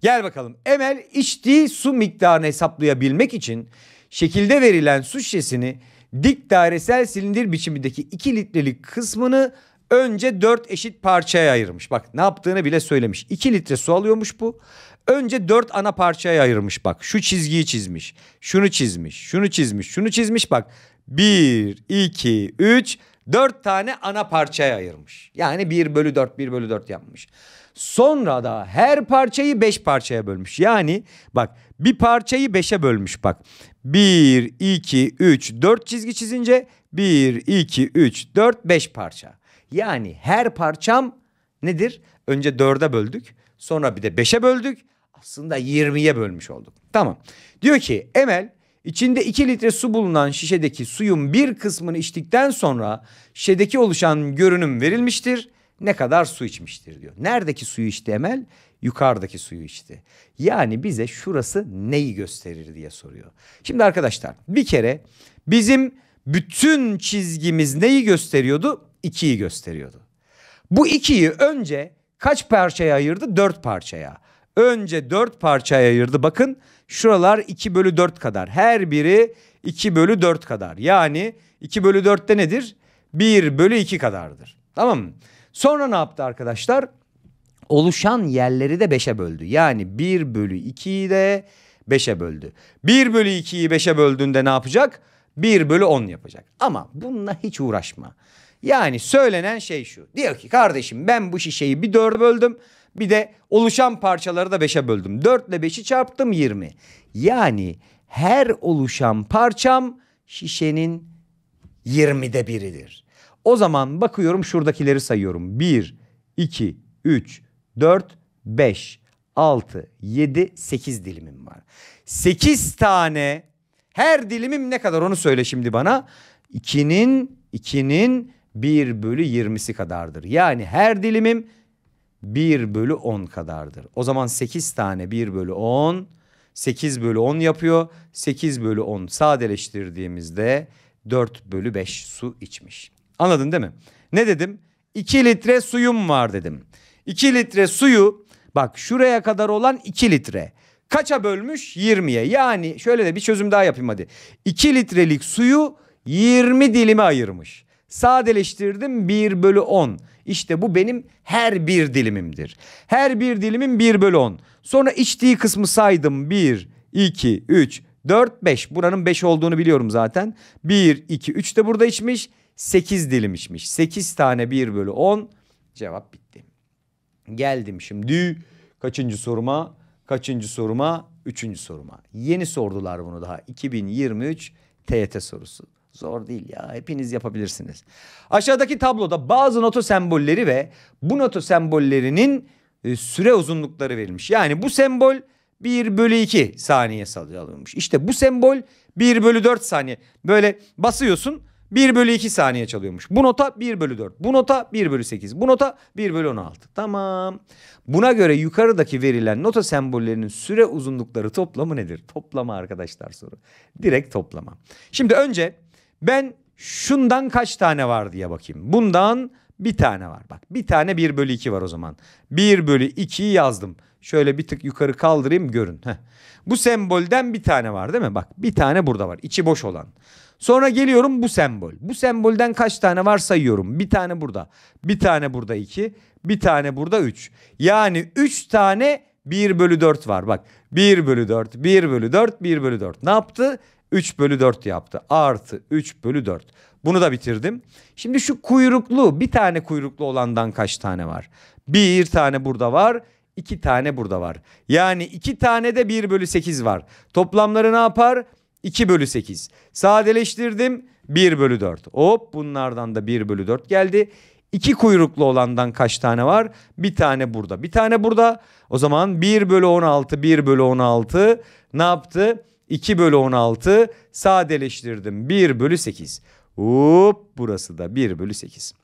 Gel bakalım. Emel içtiği su miktarını hesaplayabilmek için şekilde verilen su şişesini dik dairesel silindir biçimindeki 2 litrelik kısmını önce 4 eşit parçaya ayırmış. Bak ne yaptığını bile söylemiş. 2 litre su alıyormuş bu. Önce dört ana parçaya ayırmış bak. Şu çizgiyi çizmiş. Şunu çizmiş. Şunu çizmiş. Şunu çizmiş bak. Bir, iki, üç, dört tane ana parçaya ayırmış. Yani bir bölü dört, bir bölü dört yapmış. Sonra da her parçayı beş parçaya bölmüş. Yani bak bir parçayı beşe bölmüş bak. Bir, iki, üç, dört çizgi çizince bir, iki, üç, dört, beş parça. Yani her parçam nedir? Önce dörde böldük. Sonra bir de beşe böldük. Aslında 20'ye bölmüş olduk. Tamam. Diyor ki Emel içinde 2 litre su bulunan şişedeki suyun bir kısmını içtikten sonra şişedeki oluşan görünüm verilmiştir. Ne kadar su içmiştir diyor. Neredeki suyu içti Emel? Yukarıdaki suyu içti. Yani bize şurası neyi gösterir diye soruyor. Şimdi arkadaşlar bir kere bizim bütün çizgimiz neyi gösteriyordu? 2'yi gösteriyordu. Bu 2'yi önce kaç parçaya ayırdı? 4 parçaya önce 4 parçaya ayırdı. Bakın şuralar 2 bölü 4 kadar. Her biri 2 bölü 4 kadar. Yani 2 bölü 4'te nedir? 1 bölü 2 kadardır. Tamam mı? Sonra ne yaptı arkadaşlar? Oluşan yerleri de 5'e böldü. Yani 1 bölü 2'yi de 5'e böldü. 1 bölü 2'yi 5'e böldüğünde ne yapacak? 1 bölü 10 yapacak. Ama bununla hiç uğraşma. Yani söylenen şey şu. Diyor ki kardeşim ben bu şişeyi bir 4'e böldüm. Bir de oluşan parçaları da 5'e böldüm. 4 ile 5'i çarptım 20. Yani her oluşan parçam şişenin 20'de biridir. O zaman bakıyorum şuradakileri sayıyorum. 1, 2, 3, 4, 5, 6, 7, 8 dilimim var. 8 tane her dilimim ne kadar onu söyle şimdi bana. 2'nin 2'nin 1 bölü 20'si kadardır. Yani her dilimim 1 bölü 10 kadardır. O zaman 8 tane 1 bölü 10 8 bölü 10 yapıyor. 8 bölü 10 sadeleştirdiğimizde 4 bölü 5 su içmiş. Anladın değil mi? Ne dedim? 2 litre suyum var dedim. 2 litre suyu bak şuraya kadar olan 2 litre. Kaça bölmüş? 20'ye. Yani şöyle de bir çözüm daha yapayım hadi. 2 litrelik suyu 20 dilime ayırmış sadeleştirdim 1 bölü 10. İşte bu benim her bir dilimimdir. Her bir dilimin 1 bölü 10. Sonra içtiği kısmı saydım 1, 2, 3, 4, 5. Buranın 5 olduğunu biliyorum zaten. 1, 2, 3 de burada içmiş. 8 dilim içmiş. 8 tane 1 bölü 10. Cevap bitti. Geldim şimdi kaçıncı soruma? Kaçıncı soruma? Üçüncü soruma. Yeni sordular bunu daha. 2023 TYT sorusu. Zor değil ya. Hepiniz yapabilirsiniz. Aşağıdaki tabloda bazı notu sembolleri ve bu notu sembollerinin e, süre uzunlukları verilmiş. Yani bu sembol 1 bölü 2 saniye salıyormuş. İşte bu sembol 1 bölü 4 saniye. Böyle basıyorsun 1 bölü 2 saniye çalıyormuş. Bu nota 1 bölü 4. Bu nota 1 bölü 8. Bu nota 1 bölü 16. Tamam. Buna göre yukarıdaki verilen nota sembollerinin süre uzunlukları toplamı nedir? Toplama arkadaşlar soru. Direkt toplama. Şimdi önce ben şundan kaç tane var diye bakayım. Bundan bir tane var. Bak bir tane 1 bölü 2 var o zaman. 1 bölü 2'yi yazdım. Şöyle bir tık yukarı kaldırayım görün. Heh. Bu sembolden bir tane var değil mi? Bak bir tane burada var. İçi boş olan. Sonra geliyorum bu sembol. Bu sembolden kaç tane var sayıyorum. Bir tane burada. Bir tane burada 2. Bir tane burada 3. Yani 3 tane 1 bölü 4 var. Bak 1 bölü 4, 1 bölü 4, 1 bölü 4. Ne yaptı? 3 bölü 4 yaptı. Artı 3 bölü 4. Bunu da bitirdim. Şimdi şu kuyruklu bir tane kuyruklu olandan kaç tane var? Bir tane burada var. iki tane burada var. Yani iki tane de 1 bölü 8 var. Toplamları ne yapar? 2 bölü 8. Sadeleştirdim 1 bölü 4. Hop bunlardan da 1 bölü 4 geldi. İki kuyruklu olandan kaç tane var? Bir tane burada. Bir tane burada. O zaman 1 bölü 16, 1 bölü 16 ne yaptı? 2 bölü 16 sadeleştirdim. 1 bölü 8. Hop burası da 1 bölü 8.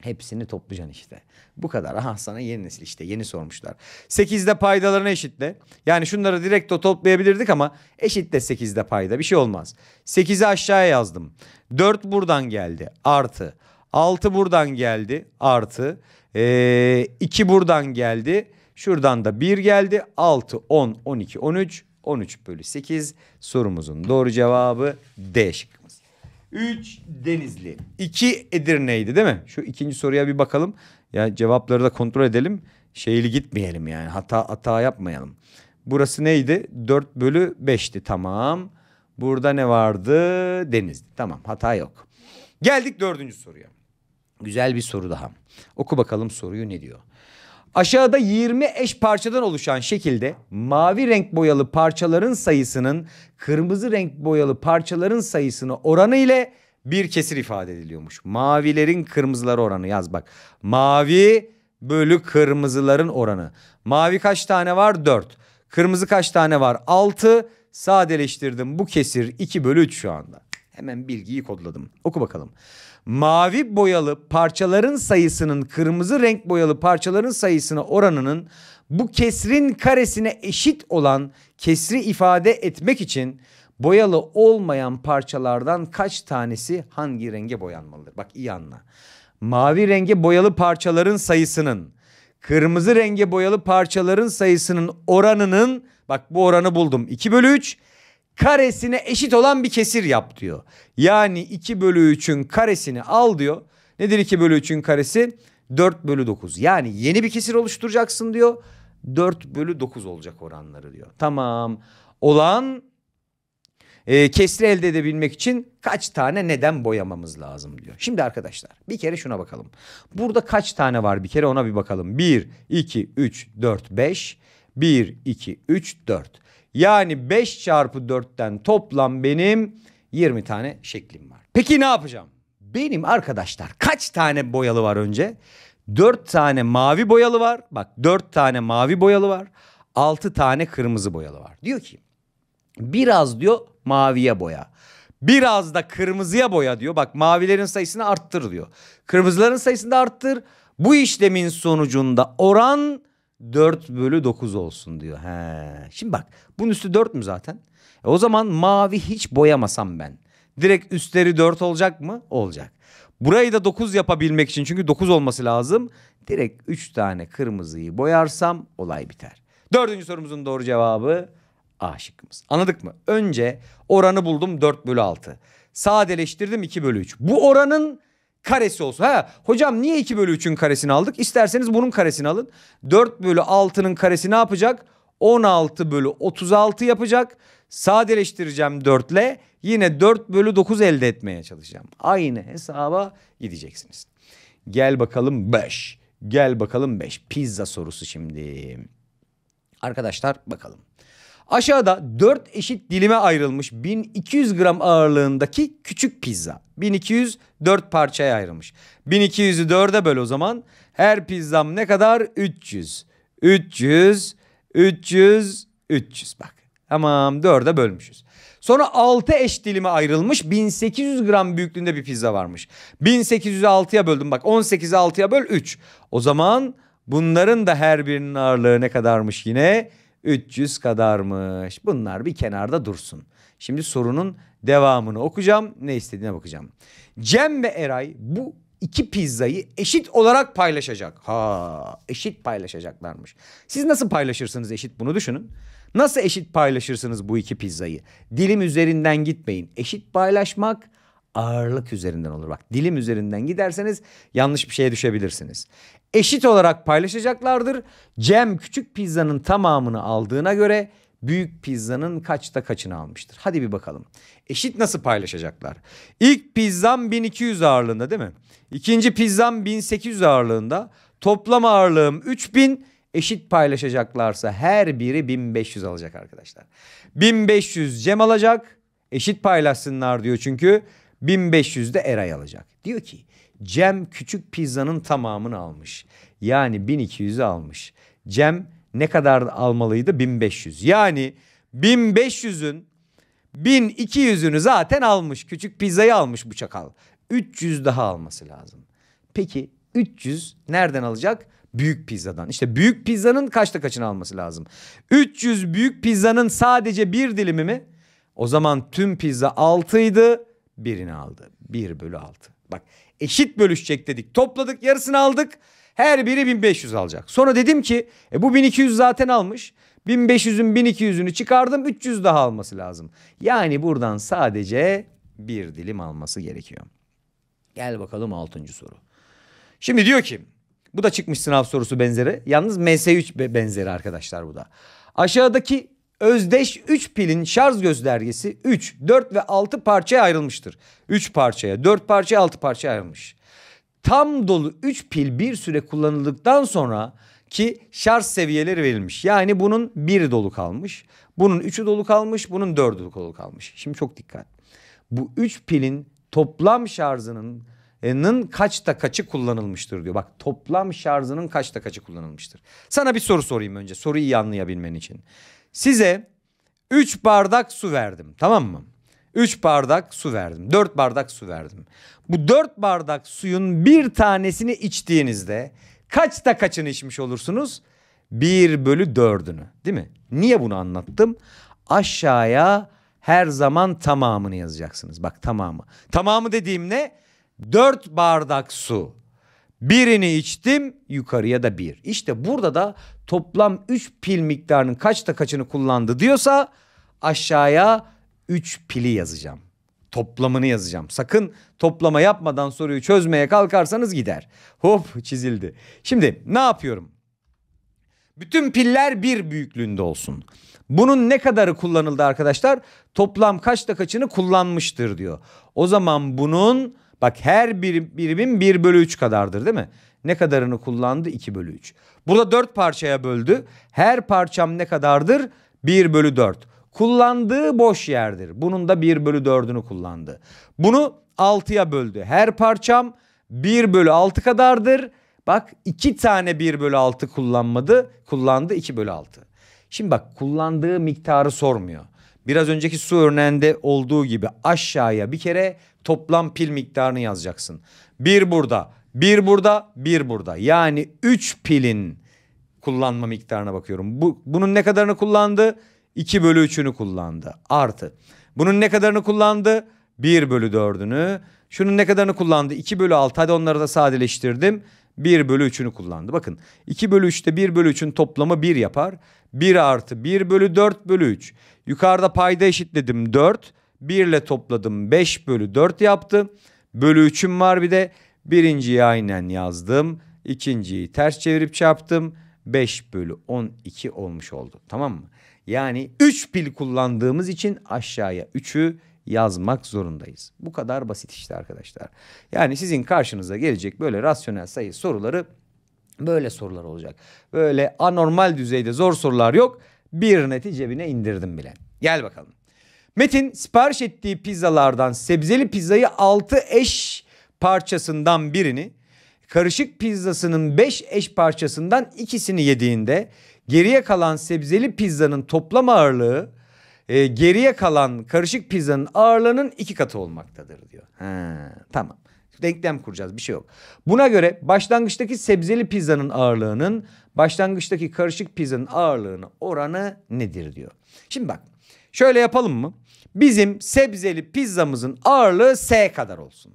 Hepsini toplayacaksın işte. Bu kadar. Aha sana yeni nesil işte yeni sormuşlar. 8'de paydalarını eşitle. Yani şunları direkt de toplayabilirdik ama eşitle 8'de payda bir şey olmaz. 8'i aşağıya yazdım. 4 buradan geldi artı. 6 buradan geldi artı. Ee, 2 buradan geldi. Şuradan da 1 geldi. 6, 10, 12, 13, 13 bölü 8 sorumuzun doğru cevabı D şıkkımız. 3 Denizli. 2 Edirne'ydi değil mi? Şu ikinci soruya bir bakalım. Ya yani cevapları da kontrol edelim. Şeyli gitmeyelim yani. Hata hata yapmayalım. Burası neydi? 4 bölü 5'ti. Tamam. Burada ne vardı? Denizli. Tamam hata yok. Geldik dördüncü soruya. Güzel bir soru daha. Oku bakalım soruyu ne diyor? Aşağıda 20 eş parçadan oluşan şekilde mavi renk boyalı parçaların sayısının kırmızı renk boyalı parçaların sayısını oranı ile bir kesir ifade ediliyormuş. Mavilerin kırmızıları oranı yaz bak. Mavi bölü kırmızıların oranı. Mavi kaç tane var? 4. Kırmızı kaç tane var? 6. Sadeleştirdim bu kesir 2 bölü 3 şu anda. Hemen bilgiyi kodladım. Oku bakalım mavi boyalı parçaların sayısının kırmızı renk boyalı parçaların sayısına oranının bu kesrin karesine eşit olan kesri ifade etmek için boyalı olmayan parçalardan kaç tanesi hangi renge boyanmalıdır? Bak iyi anla. Mavi renge boyalı parçaların sayısının, kırmızı renge boyalı parçaların sayısının oranının, bak bu oranı buldum 2 bölü 3, karesine eşit olan bir kesir yap diyor. Yani 2 bölü 3'ün karesini al diyor. Nedir 2 bölü 3'ün karesi? 4 bölü 9. Yani yeni bir kesir oluşturacaksın diyor. 4 bölü 9 olacak oranları diyor. Tamam. Olan e, kesri elde edebilmek için kaç tane neden boyamamız lazım diyor. Şimdi arkadaşlar bir kere şuna bakalım. Burada kaç tane var bir kere ona bir bakalım. 1, 2, 3, 4, 5. 1, 2, 3, 4. Yani 5 çarpı 4'ten toplam benim 20 tane şeklim var. Peki ne yapacağım? Benim arkadaşlar kaç tane boyalı var önce? 4 tane mavi boyalı var. Bak 4 tane mavi boyalı var. 6 tane kırmızı boyalı var. Diyor ki biraz diyor maviye boya. Biraz da kırmızıya boya diyor. Bak mavilerin sayısını arttır diyor. Kırmızıların sayısını da arttır. Bu işlemin sonucunda oran 4 bölü 9 olsun diyor. He. Şimdi bak bunun üstü 4 mü zaten? E o zaman mavi hiç boyamasam ben. Direkt üstleri 4 olacak mı? Olacak. Burayı da 9 yapabilmek için çünkü 9 olması lazım. Direkt 3 tane kırmızıyı boyarsam olay biter. Dördüncü sorumuzun doğru cevabı A şıkkımız. Anladık mı? Önce oranı buldum 4 bölü 6. Sadeleştirdim 2 bölü 3. Bu oranın karesi olsun. Ha hocam niye 2 bölü 3'ün karesini aldık? İsterseniz bunun karesini alın. 4 bölü 6'nın karesi ne yapacak? 16 bölü 36 yapacak. Sadeleştireceğim 4 ile yine 4 bölü 9 elde etmeye çalışacağım. Aynı hesaba gideceksiniz. Gel bakalım 5. Gel bakalım 5. Pizza sorusu şimdi. Arkadaşlar bakalım. Aşağıda 4 eşit dilime ayrılmış 1200 gram ağırlığındaki küçük pizza. 1200 4 parçaya ayrılmış. 1200'ü 4'e böl o zaman. Her pizzam ne kadar? 300. 300, 300, 300 bak. Tamam 4'e bölmüşüz. Sonra 6 eş dilime ayrılmış 1800 gram büyüklüğünde bir pizza varmış. 1800'ü 6'ya böldüm bak 18'i 6'ya böl 3. O zaman bunların da her birinin ağırlığı ne kadarmış yine? 300 kadarmış. Bunlar bir kenarda dursun. Şimdi sorunun devamını okuyacağım. Ne istediğine bakacağım. Cem ve Eray bu iki pizzayı eşit olarak paylaşacak. Ha, eşit paylaşacaklarmış. Siz nasıl paylaşırsınız eşit bunu düşünün. Nasıl eşit paylaşırsınız bu iki pizzayı? Dilim üzerinden gitmeyin. Eşit paylaşmak ağırlık üzerinden olur. Bak dilim üzerinden giderseniz yanlış bir şeye düşebilirsiniz. Eşit olarak paylaşacaklardır. Cem küçük pizzanın tamamını aldığına göre büyük pizzanın kaçta kaçını almıştır. Hadi bir bakalım. Eşit nasıl paylaşacaklar? İlk pizzam 1200 ağırlığında değil mi? İkinci pizzam 1800 ağırlığında. Toplam ağırlığım 3000 eşit paylaşacaklarsa her biri 1500 alacak arkadaşlar. 1500 Cem alacak. Eşit paylaşsınlar diyor çünkü. 1500'de Eray alacak. Diyor ki Cem küçük pizzanın tamamını almış. Yani 1200'ü almış. Cem ne kadar almalıydı? 1500. Yani 1500'ün 1200'ünü zaten almış. Küçük pizzayı almış bu çakal. 300 daha alması lazım. Peki 300 nereden alacak? Büyük pizzadan. İşte büyük pizzanın kaçta kaçını alması lazım? 300 büyük pizzanın sadece bir dilimi mi? O zaman tüm pizza 6 idi birini aldı. bir bölü altı. Bak eşit bölüşecek dedik. Topladık yarısını aldık. Her biri 1500 alacak. Sonra dedim ki e, bu 1200 zaten almış. 1500'ün 1200'ünü çıkardım 300 daha alması lazım. Yani buradan sadece bir dilim alması gerekiyor. Gel bakalım altıncı soru. Şimdi diyor ki bu da çıkmış sınav sorusu benzeri. Yalnız MS3 benzeri arkadaşlar bu da. Aşağıdaki Özdeş 3 pilin şarj göstergesi 3, 4 ve 6 parçaya ayrılmıştır. 3 parçaya, 4 parçaya, 6 parçaya ayrılmış. Tam dolu 3 pil bir süre kullanıldıktan sonra ki şarj seviyeleri verilmiş. Yani bunun biri dolu kalmış, bunun üçü dolu kalmış, bunun dördü dolu kalmış. Şimdi çok dikkat. Bu üç pilin toplam şarjının nın kaçta kaçı kullanılmıştır diyor. Bak toplam şarjının kaçta kaçı kullanılmıştır. Sana bir soru sorayım önce soruyu iyi anlayabilmen için. Size 3 bardak su verdim tamam mı? 3 bardak su verdim. 4 bardak su verdim. Bu 4 bardak suyun bir tanesini içtiğinizde kaçta kaçını içmiş olursunuz? 1 bölü 4'ünü değil mi? Niye bunu anlattım? Aşağıya her zaman tamamını yazacaksınız. Bak tamamı. Tamamı dediğim ne? 4 bardak su Birini içtim yukarıya da bir. İşte burada da toplam 3 pil miktarının kaçta kaçını kullandı diyorsa aşağıya 3 pili yazacağım. Toplamını yazacağım. Sakın toplama yapmadan soruyu çözmeye kalkarsanız gider. Hop çizildi. Şimdi ne yapıyorum? Bütün piller bir büyüklüğünde olsun. Bunun ne kadarı kullanıldı arkadaşlar? Toplam kaçta kaçını kullanmıştır diyor. O zaman bunun Bak her bir, birimin 1 bölü 3 kadardır değil mi? Ne kadarını kullandı? 2 bölü 3. Burada 4 parçaya böldü. Her parçam ne kadardır? 1 bölü 4. Kullandığı boş yerdir. Bunun da 1 bölü 4'ünü kullandı. Bunu 6'ya böldü. Her parçam 1 bölü 6 kadardır. Bak 2 tane 1 bölü 6 kullanmadı. Kullandı 2 bölü 6. Şimdi bak kullandığı miktarı sormuyor. Biraz önceki su örneğinde olduğu gibi aşağıya bir kere toplam pil miktarını yazacaksın. Bir burada, bir burada, bir burada. Yani üç pilin kullanma miktarına bakıyorum. Bu, bunun ne kadarını kullandı? 2 bölü 3'ünü kullandı. Artı. Bunun ne kadarını kullandı? 1 bölü 4'ünü. Şunun ne kadarını kullandı? 2 bölü 6. Hadi onları da sadeleştirdim. 1 bölü 3'ünü kullandı. Bakın 2 bölü 3'te 1 bölü 3'ün toplamı 1 yapar. 1 artı 1 bölü 4 bölü 3. Yukarıda payda eşitledim 4. 1 ile topladım 5 bölü 4 yaptı. Bölü 3'üm var bir de. Birinciyi aynen yazdım. İkinciyi ters çevirip çarptım. 5 bölü 12 olmuş oldu. Tamam mı? Yani 3 pil kullandığımız için aşağıya 3'ü yazmak zorundayız. Bu kadar basit işte arkadaşlar. Yani sizin karşınıza gelecek böyle rasyonel sayı soruları böyle sorular olacak. Böyle anormal düzeyde zor sorular yok. Bir neti cebine indirdim bile. Gel bakalım. Metin sipariş ettiği pizzalardan sebzeli pizzayı 6 eş parçasından birini, karışık pizzasının 5 eş parçasından ikisini yediğinde geriye kalan sebzeli pizzanın toplam ağırlığı e, geriye kalan karışık pizzanın ağırlığının iki katı olmaktadır diyor. Ha, tamam. Denklem kuracağız bir şey yok. Buna göre başlangıçtaki sebzeli pizzanın ağırlığının başlangıçtaki karışık pizzanın ağırlığının oranı nedir diyor. Şimdi bak Şöyle yapalım mı? Bizim sebzeli pizzamızın ağırlığı S kadar olsun.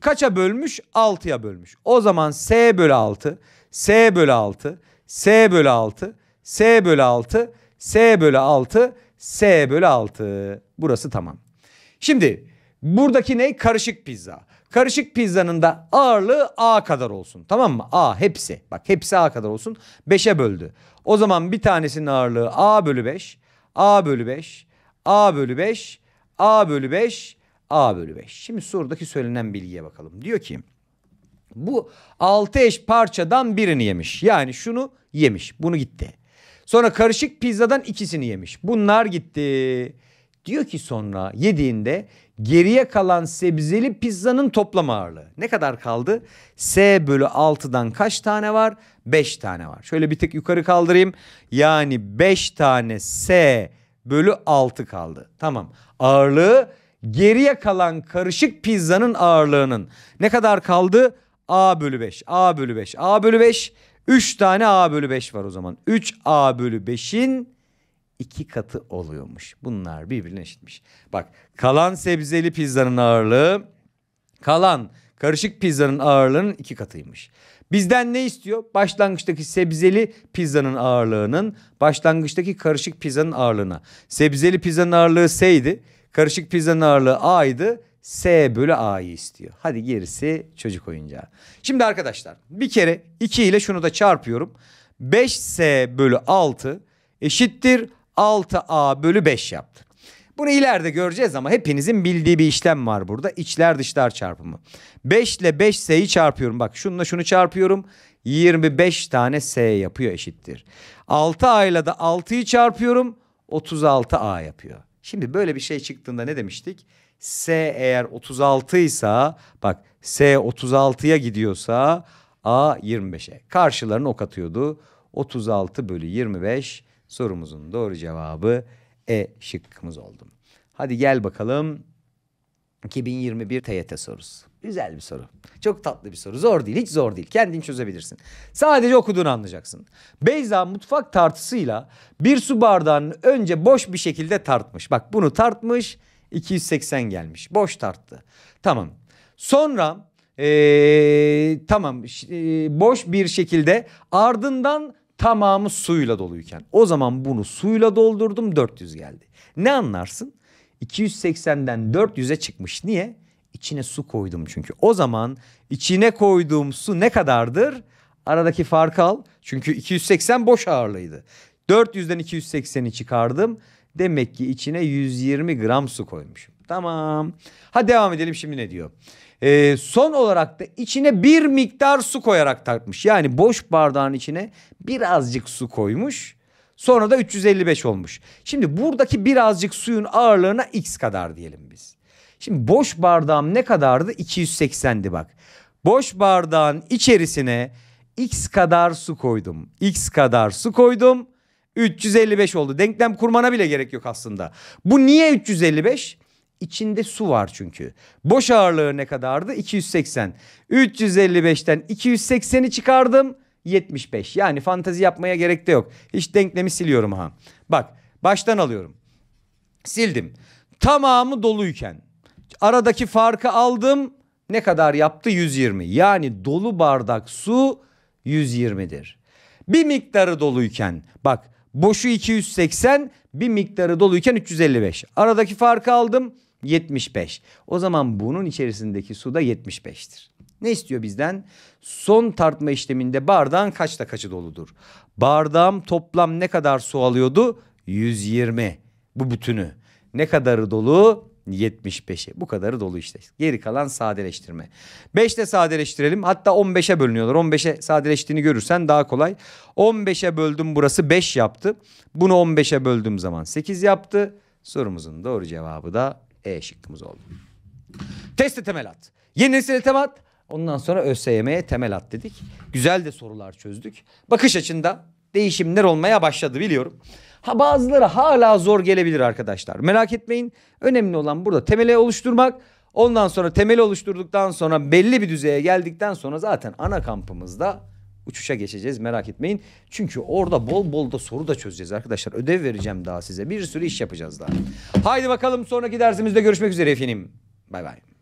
Kaça bölmüş? 6'ya bölmüş. O zaman S bölü 6, S bölü 6, S bölü 6, S bölü 6, S bölü 6, S bölü 6. Burası tamam. Şimdi buradaki ne? Karışık pizza. Karışık pizzanın da ağırlığı A kadar olsun. Tamam mı? A hepsi. Bak hepsi A kadar olsun. 5'e böldü. O zaman bir tanesinin ağırlığı A bölü 5. A bölü 5, A bölü 5, A bölü 5, A bölü 5. Şimdi sorudaki söylenen bilgiye bakalım. Diyor ki bu 6 eş parçadan birini yemiş. Yani şunu yemiş. Bunu gitti. Sonra karışık pizzadan ikisini yemiş. Bunlar gitti. Diyor ki sonra yediğinde Geriye kalan sebzeli pizzanın toplam ağırlığı. Ne kadar kaldı? S bölü 6'dan kaç tane var? 5 tane var. Şöyle bir tık yukarı kaldırayım. Yani 5 tane S bölü 6 kaldı. Tamam. Ağırlığı geriye kalan karışık pizzanın ağırlığının. Ne kadar kaldı? A bölü 5. A bölü 5. A bölü 5. 3 tane A bölü 5 var o zaman. 3 A bölü 5'in iki katı oluyormuş. Bunlar birbirine eşitmiş. Bak kalan sebzeli pizzanın ağırlığı kalan karışık pizzanın ağırlığının iki katıymış. Bizden ne istiyor? Başlangıçtaki sebzeli pizzanın ağırlığının başlangıçtaki karışık pizzanın ağırlığına. Sebzeli pizzanın ağırlığı s idi, Karışık pizzanın ağırlığı a idi, S bölü A'yı istiyor. Hadi gerisi çocuk oyuncağı. Şimdi arkadaşlar bir kere 2 ile şunu da çarpıyorum. 5S bölü 6 eşittir 6a bölü 5 yaptık. Bunu ileride göreceğiz ama hepinizin bildiği bir işlem var burada. İçler dışlar çarpımı. 5 ile 5 s'yi çarpıyorum. Bak şununla şunu çarpıyorum. 25 tane s yapıyor eşittir. 6a ile de 6'yı çarpıyorum. 36a yapıyor. Şimdi böyle bir şey çıktığında ne demiştik? S eğer 36 ise bak S 36'ya gidiyorsa A 25'e. Karşılarını ok atıyordu. 36 bölü 25 Sorumuzun doğru cevabı E şıkkımız oldu. Hadi gel bakalım 2021 TYT sorusu. Güzel bir soru. Çok tatlı bir soru. Zor değil, hiç zor değil. Kendin çözebilirsin. Sadece okuduğunu anlayacaksın. Beyza mutfak tartısıyla bir su bardağını önce boş bir şekilde tartmış. Bak bunu tartmış, 280 gelmiş. Boş tarttı. Tamam. Sonra ee, tamam e, boş bir şekilde ardından tamamı suyla doluyken o zaman bunu suyla doldurdum 400 geldi. Ne anlarsın? 280'den 400'e çıkmış. Niye? İçine su koydum çünkü. O zaman içine koyduğum su ne kadardır? Aradaki farkı al. Çünkü 280 boş ağırlığıydı. 400'den 280'i çıkardım. Demek ki içine 120 gram su koymuşum. Tamam. Ha devam edelim şimdi ne diyor? E, son olarak da içine bir miktar su koyarak takmış. Yani boş bardağın içine birazcık su koymuş. Sonra da 355 olmuş. Şimdi buradaki birazcık suyun ağırlığına x kadar diyelim biz. Şimdi boş bardağım ne kadardı? 280'di bak. Boş bardağın içerisine x kadar su koydum. X kadar su koydum. 355 oldu. Denklem kurmana bile gerek yok aslında. Bu niye 355? İçinde su var çünkü. Boş ağırlığı ne kadardı? 280. 355'ten 280'i çıkardım. 75. Yani fantazi yapmaya gerek de yok. Hiç denklemi siliyorum ha. Bak baştan alıyorum. Sildim. Tamamı doluyken aradaki farkı aldım. Ne kadar yaptı? 120. Yani dolu bardak su 120'dir. Bir miktarı doluyken bak boşu 280 bir miktarı doluyken 355. Aradaki farkı aldım. 75. O zaman bunun içerisindeki su da 75'tir. Ne istiyor bizden? Son tartma işleminde bardağın kaçta kaçı doludur? Bardağım toplam ne kadar su alıyordu? 120. Bu bütünü. Ne kadarı dolu? 75'i. Bu kadarı dolu işte. Geri kalan sadeleştirme. 5 de sadeleştirelim. Hatta 15'e bölünüyorlar. 15'e sadeleştiğini görürsen daha kolay. 15'e böldüm burası 5 yaptı. Bunu 15'e böldüğüm zaman 8 yaptı. Sorumuzun doğru cevabı da e şıkkımız oldu. Teste temel at. Yeni nesile temel at. Ondan sonra ÖSYM'ye temel at dedik. Güzel de sorular çözdük. Bakış açında değişimler olmaya başladı biliyorum. Ha bazıları hala zor gelebilir arkadaşlar. Merak etmeyin. Önemli olan burada temeli oluşturmak. Ondan sonra temeli oluşturduktan sonra belli bir düzeye geldikten sonra zaten ana kampımızda uçuşa geçeceğiz merak etmeyin. Çünkü orada bol bol da soru da çözeceğiz arkadaşlar. Ödev vereceğim daha size. Bir sürü iş yapacağız daha. Haydi bakalım sonraki dersimizde görüşmek üzere efendim. Bay bay.